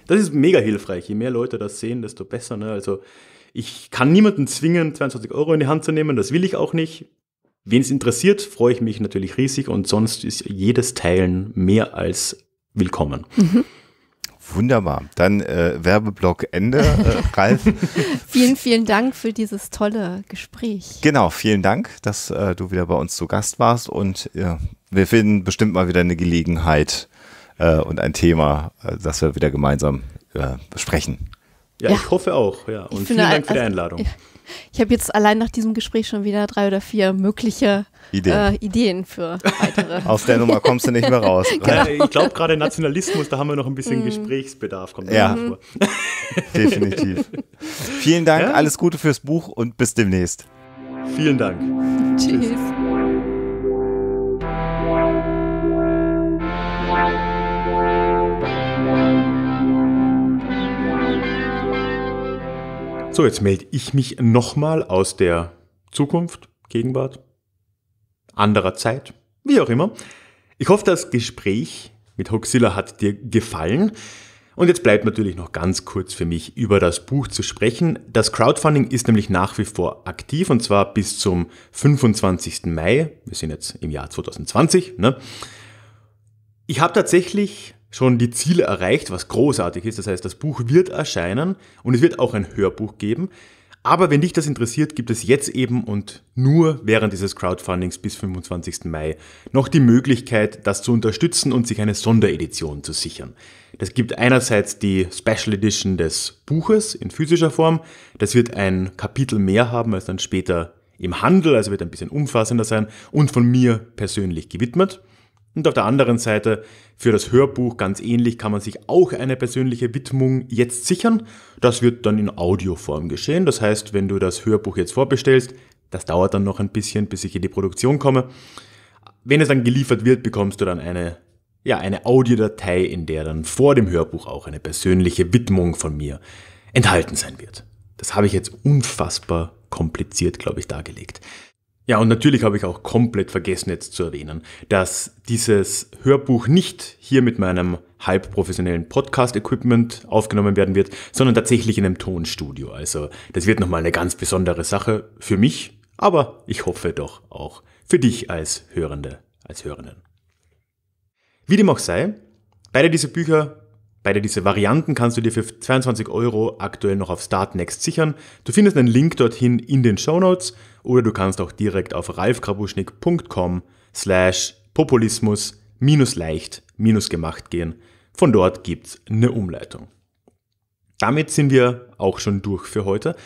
Das ist mega hilfreich. Je mehr Leute das sehen, desto besser. Ne? Also ich kann niemanden zwingen, 22 Euro in die Hand zu nehmen. Das will ich auch nicht. Wen es interessiert, freue ich mich natürlich riesig und sonst ist jedes Teilen mehr als willkommen. Mhm. Wunderbar. Dann äh, Werbeblock Ende, äh, <laughs> Ralf. vielen, vielen Dank für dieses tolle Gespräch. Genau, vielen Dank, dass äh, du wieder bei uns zu Gast warst und äh, wir finden bestimmt mal wieder eine Gelegenheit äh, und ein Thema, äh, das wir wieder gemeinsam besprechen. Ja, ja, ich hoffe auch, ja. Und finde, vielen Dank für also, die Einladung. Ich habe jetzt allein nach diesem Gespräch schon wieder drei oder vier mögliche Ideen, äh, Ideen für weitere. <laughs> Aus der Nummer kommst du nicht mehr raus. <laughs> genau. Äh, ich glaube, gerade Nationalismus, da haben wir noch ein bisschen mhm. Gesprächsbedarf. Kommt ja, <laughs> definitiv. Vielen Dank, ja? alles Gute fürs Buch und bis demnächst. Vielen Dank. Tschüss. Tschüss. So, jetzt melde ich mich nochmal aus der Zukunft, Gegenwart, anderer Zeit, wie auch immer. Ich hoffe, das Gespräch mit Hoxilla hat dir gefallen. Und jetzt bleibt natürlich noch ganz kurz für mich über das Buch zu sprechen. Das Crowdfunding ist nämlich nach wie vor aktiv und zwar bis zum 25. Mai. Wir sind jetzt im Jahr 2020. Ne? Ich habe tatsächlich schon die Ziele erreicht, was großartig ist. Das heißt, das Buch wird erscheinen und es wird auch ein Hörbuch geben. Aber wenn dich das interessiert, gibt es jetzt eben und nur während dieses Crowdfundings bis 25. Mai noch die Möglichkeit, das zu unterstützen und sich eine Sonderedition zu sichern. Das gibt einerseits die Special Edition des Buches in physischer Form. Das wird ein Kapitel mehr haben als dann später im Handel, also wird ein bisschen umfassender sein und von mir persönlich gewidmet. Und auf der anderen Seite, für das Hörbuch ganz ähnlich, kann man sich auch eine persönliche Widmung jetzt sichern. Das wird dann in Audioform geschehen. Das heißt, wenn du das Hörbuch jetzt vorbestellst, das dauert dann noch ein bisschen, bis ich in die Produktion komme. Wenn es dann geliefert wird, bekommst du dann eine, ja, eine Audiodatei, in der dann vor dem Hörbuch auch eine persönliche Widmung von mir enthalten sein wird. Das habe ich jetzt unfassbar kompliziert, glaube ich, dargelegt. Ja, und natürlich habe ich auch komplett vergessen jetzt zu erwähnen, dass dieses Hörbuch nicht hier mit meinem halb professionellen Podcast-Equipment aufgenommen werden wird, sondern tatsächlich in einem Tonstudio. Also das wird nochmal eine ganz besondere Sache für mich, aber ich hoffe doch auch für dich als Hörende, als Hörenden. Wie dem auch sei, beide diese Bücher Beide diese Varianten kannst du dir für 22 Euro aktuell noch auf Startnext sichern. Du findest einen Link dorthin in den Show Notes oder du kannst auch direkt auf ralfkrabuschnick.com slash populismus minus leicht minus gemacht gehen. Von dort gibt's eine Umleitung. Damit sind wir auch schon durch für heute.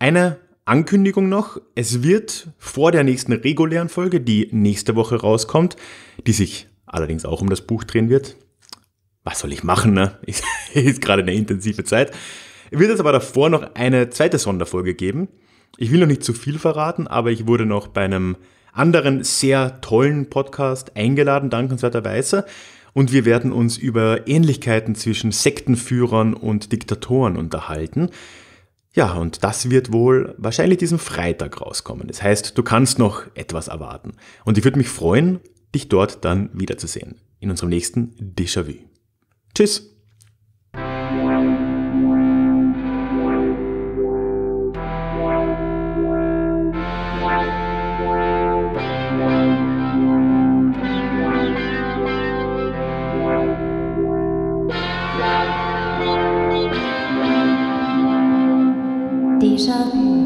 Eine Ankündigung noch. Es wird vor der nächsten regulären Folge, die nächste Woche rauskommt, die sich allerdings auch um das Buch drehen wird, was soll ich machen, ne? <laughs> Ist gerade eine intensive Zeit. Wird es aber davor noch eine zweite Sonderfolge geben. Ich will noch nicht zu viel verraten, aber ich wurde noch bei einem anderen sehr tollen Podcast eingeladen, dankenswerterweise. Und wir werden uns über Ähnlichkeiten zwischen Sektenführern und Diktatoren unterhalten. Ja, und das wird wohl wahrscheinlich diesen Freitag rauskommen. Das heißt, du kannst noch etwas erwarten. Und ich würde mich freuen, dich dort dann wiederzusehen. In unserem nächsten Déjà-vu. Tschüss. Déjà vu.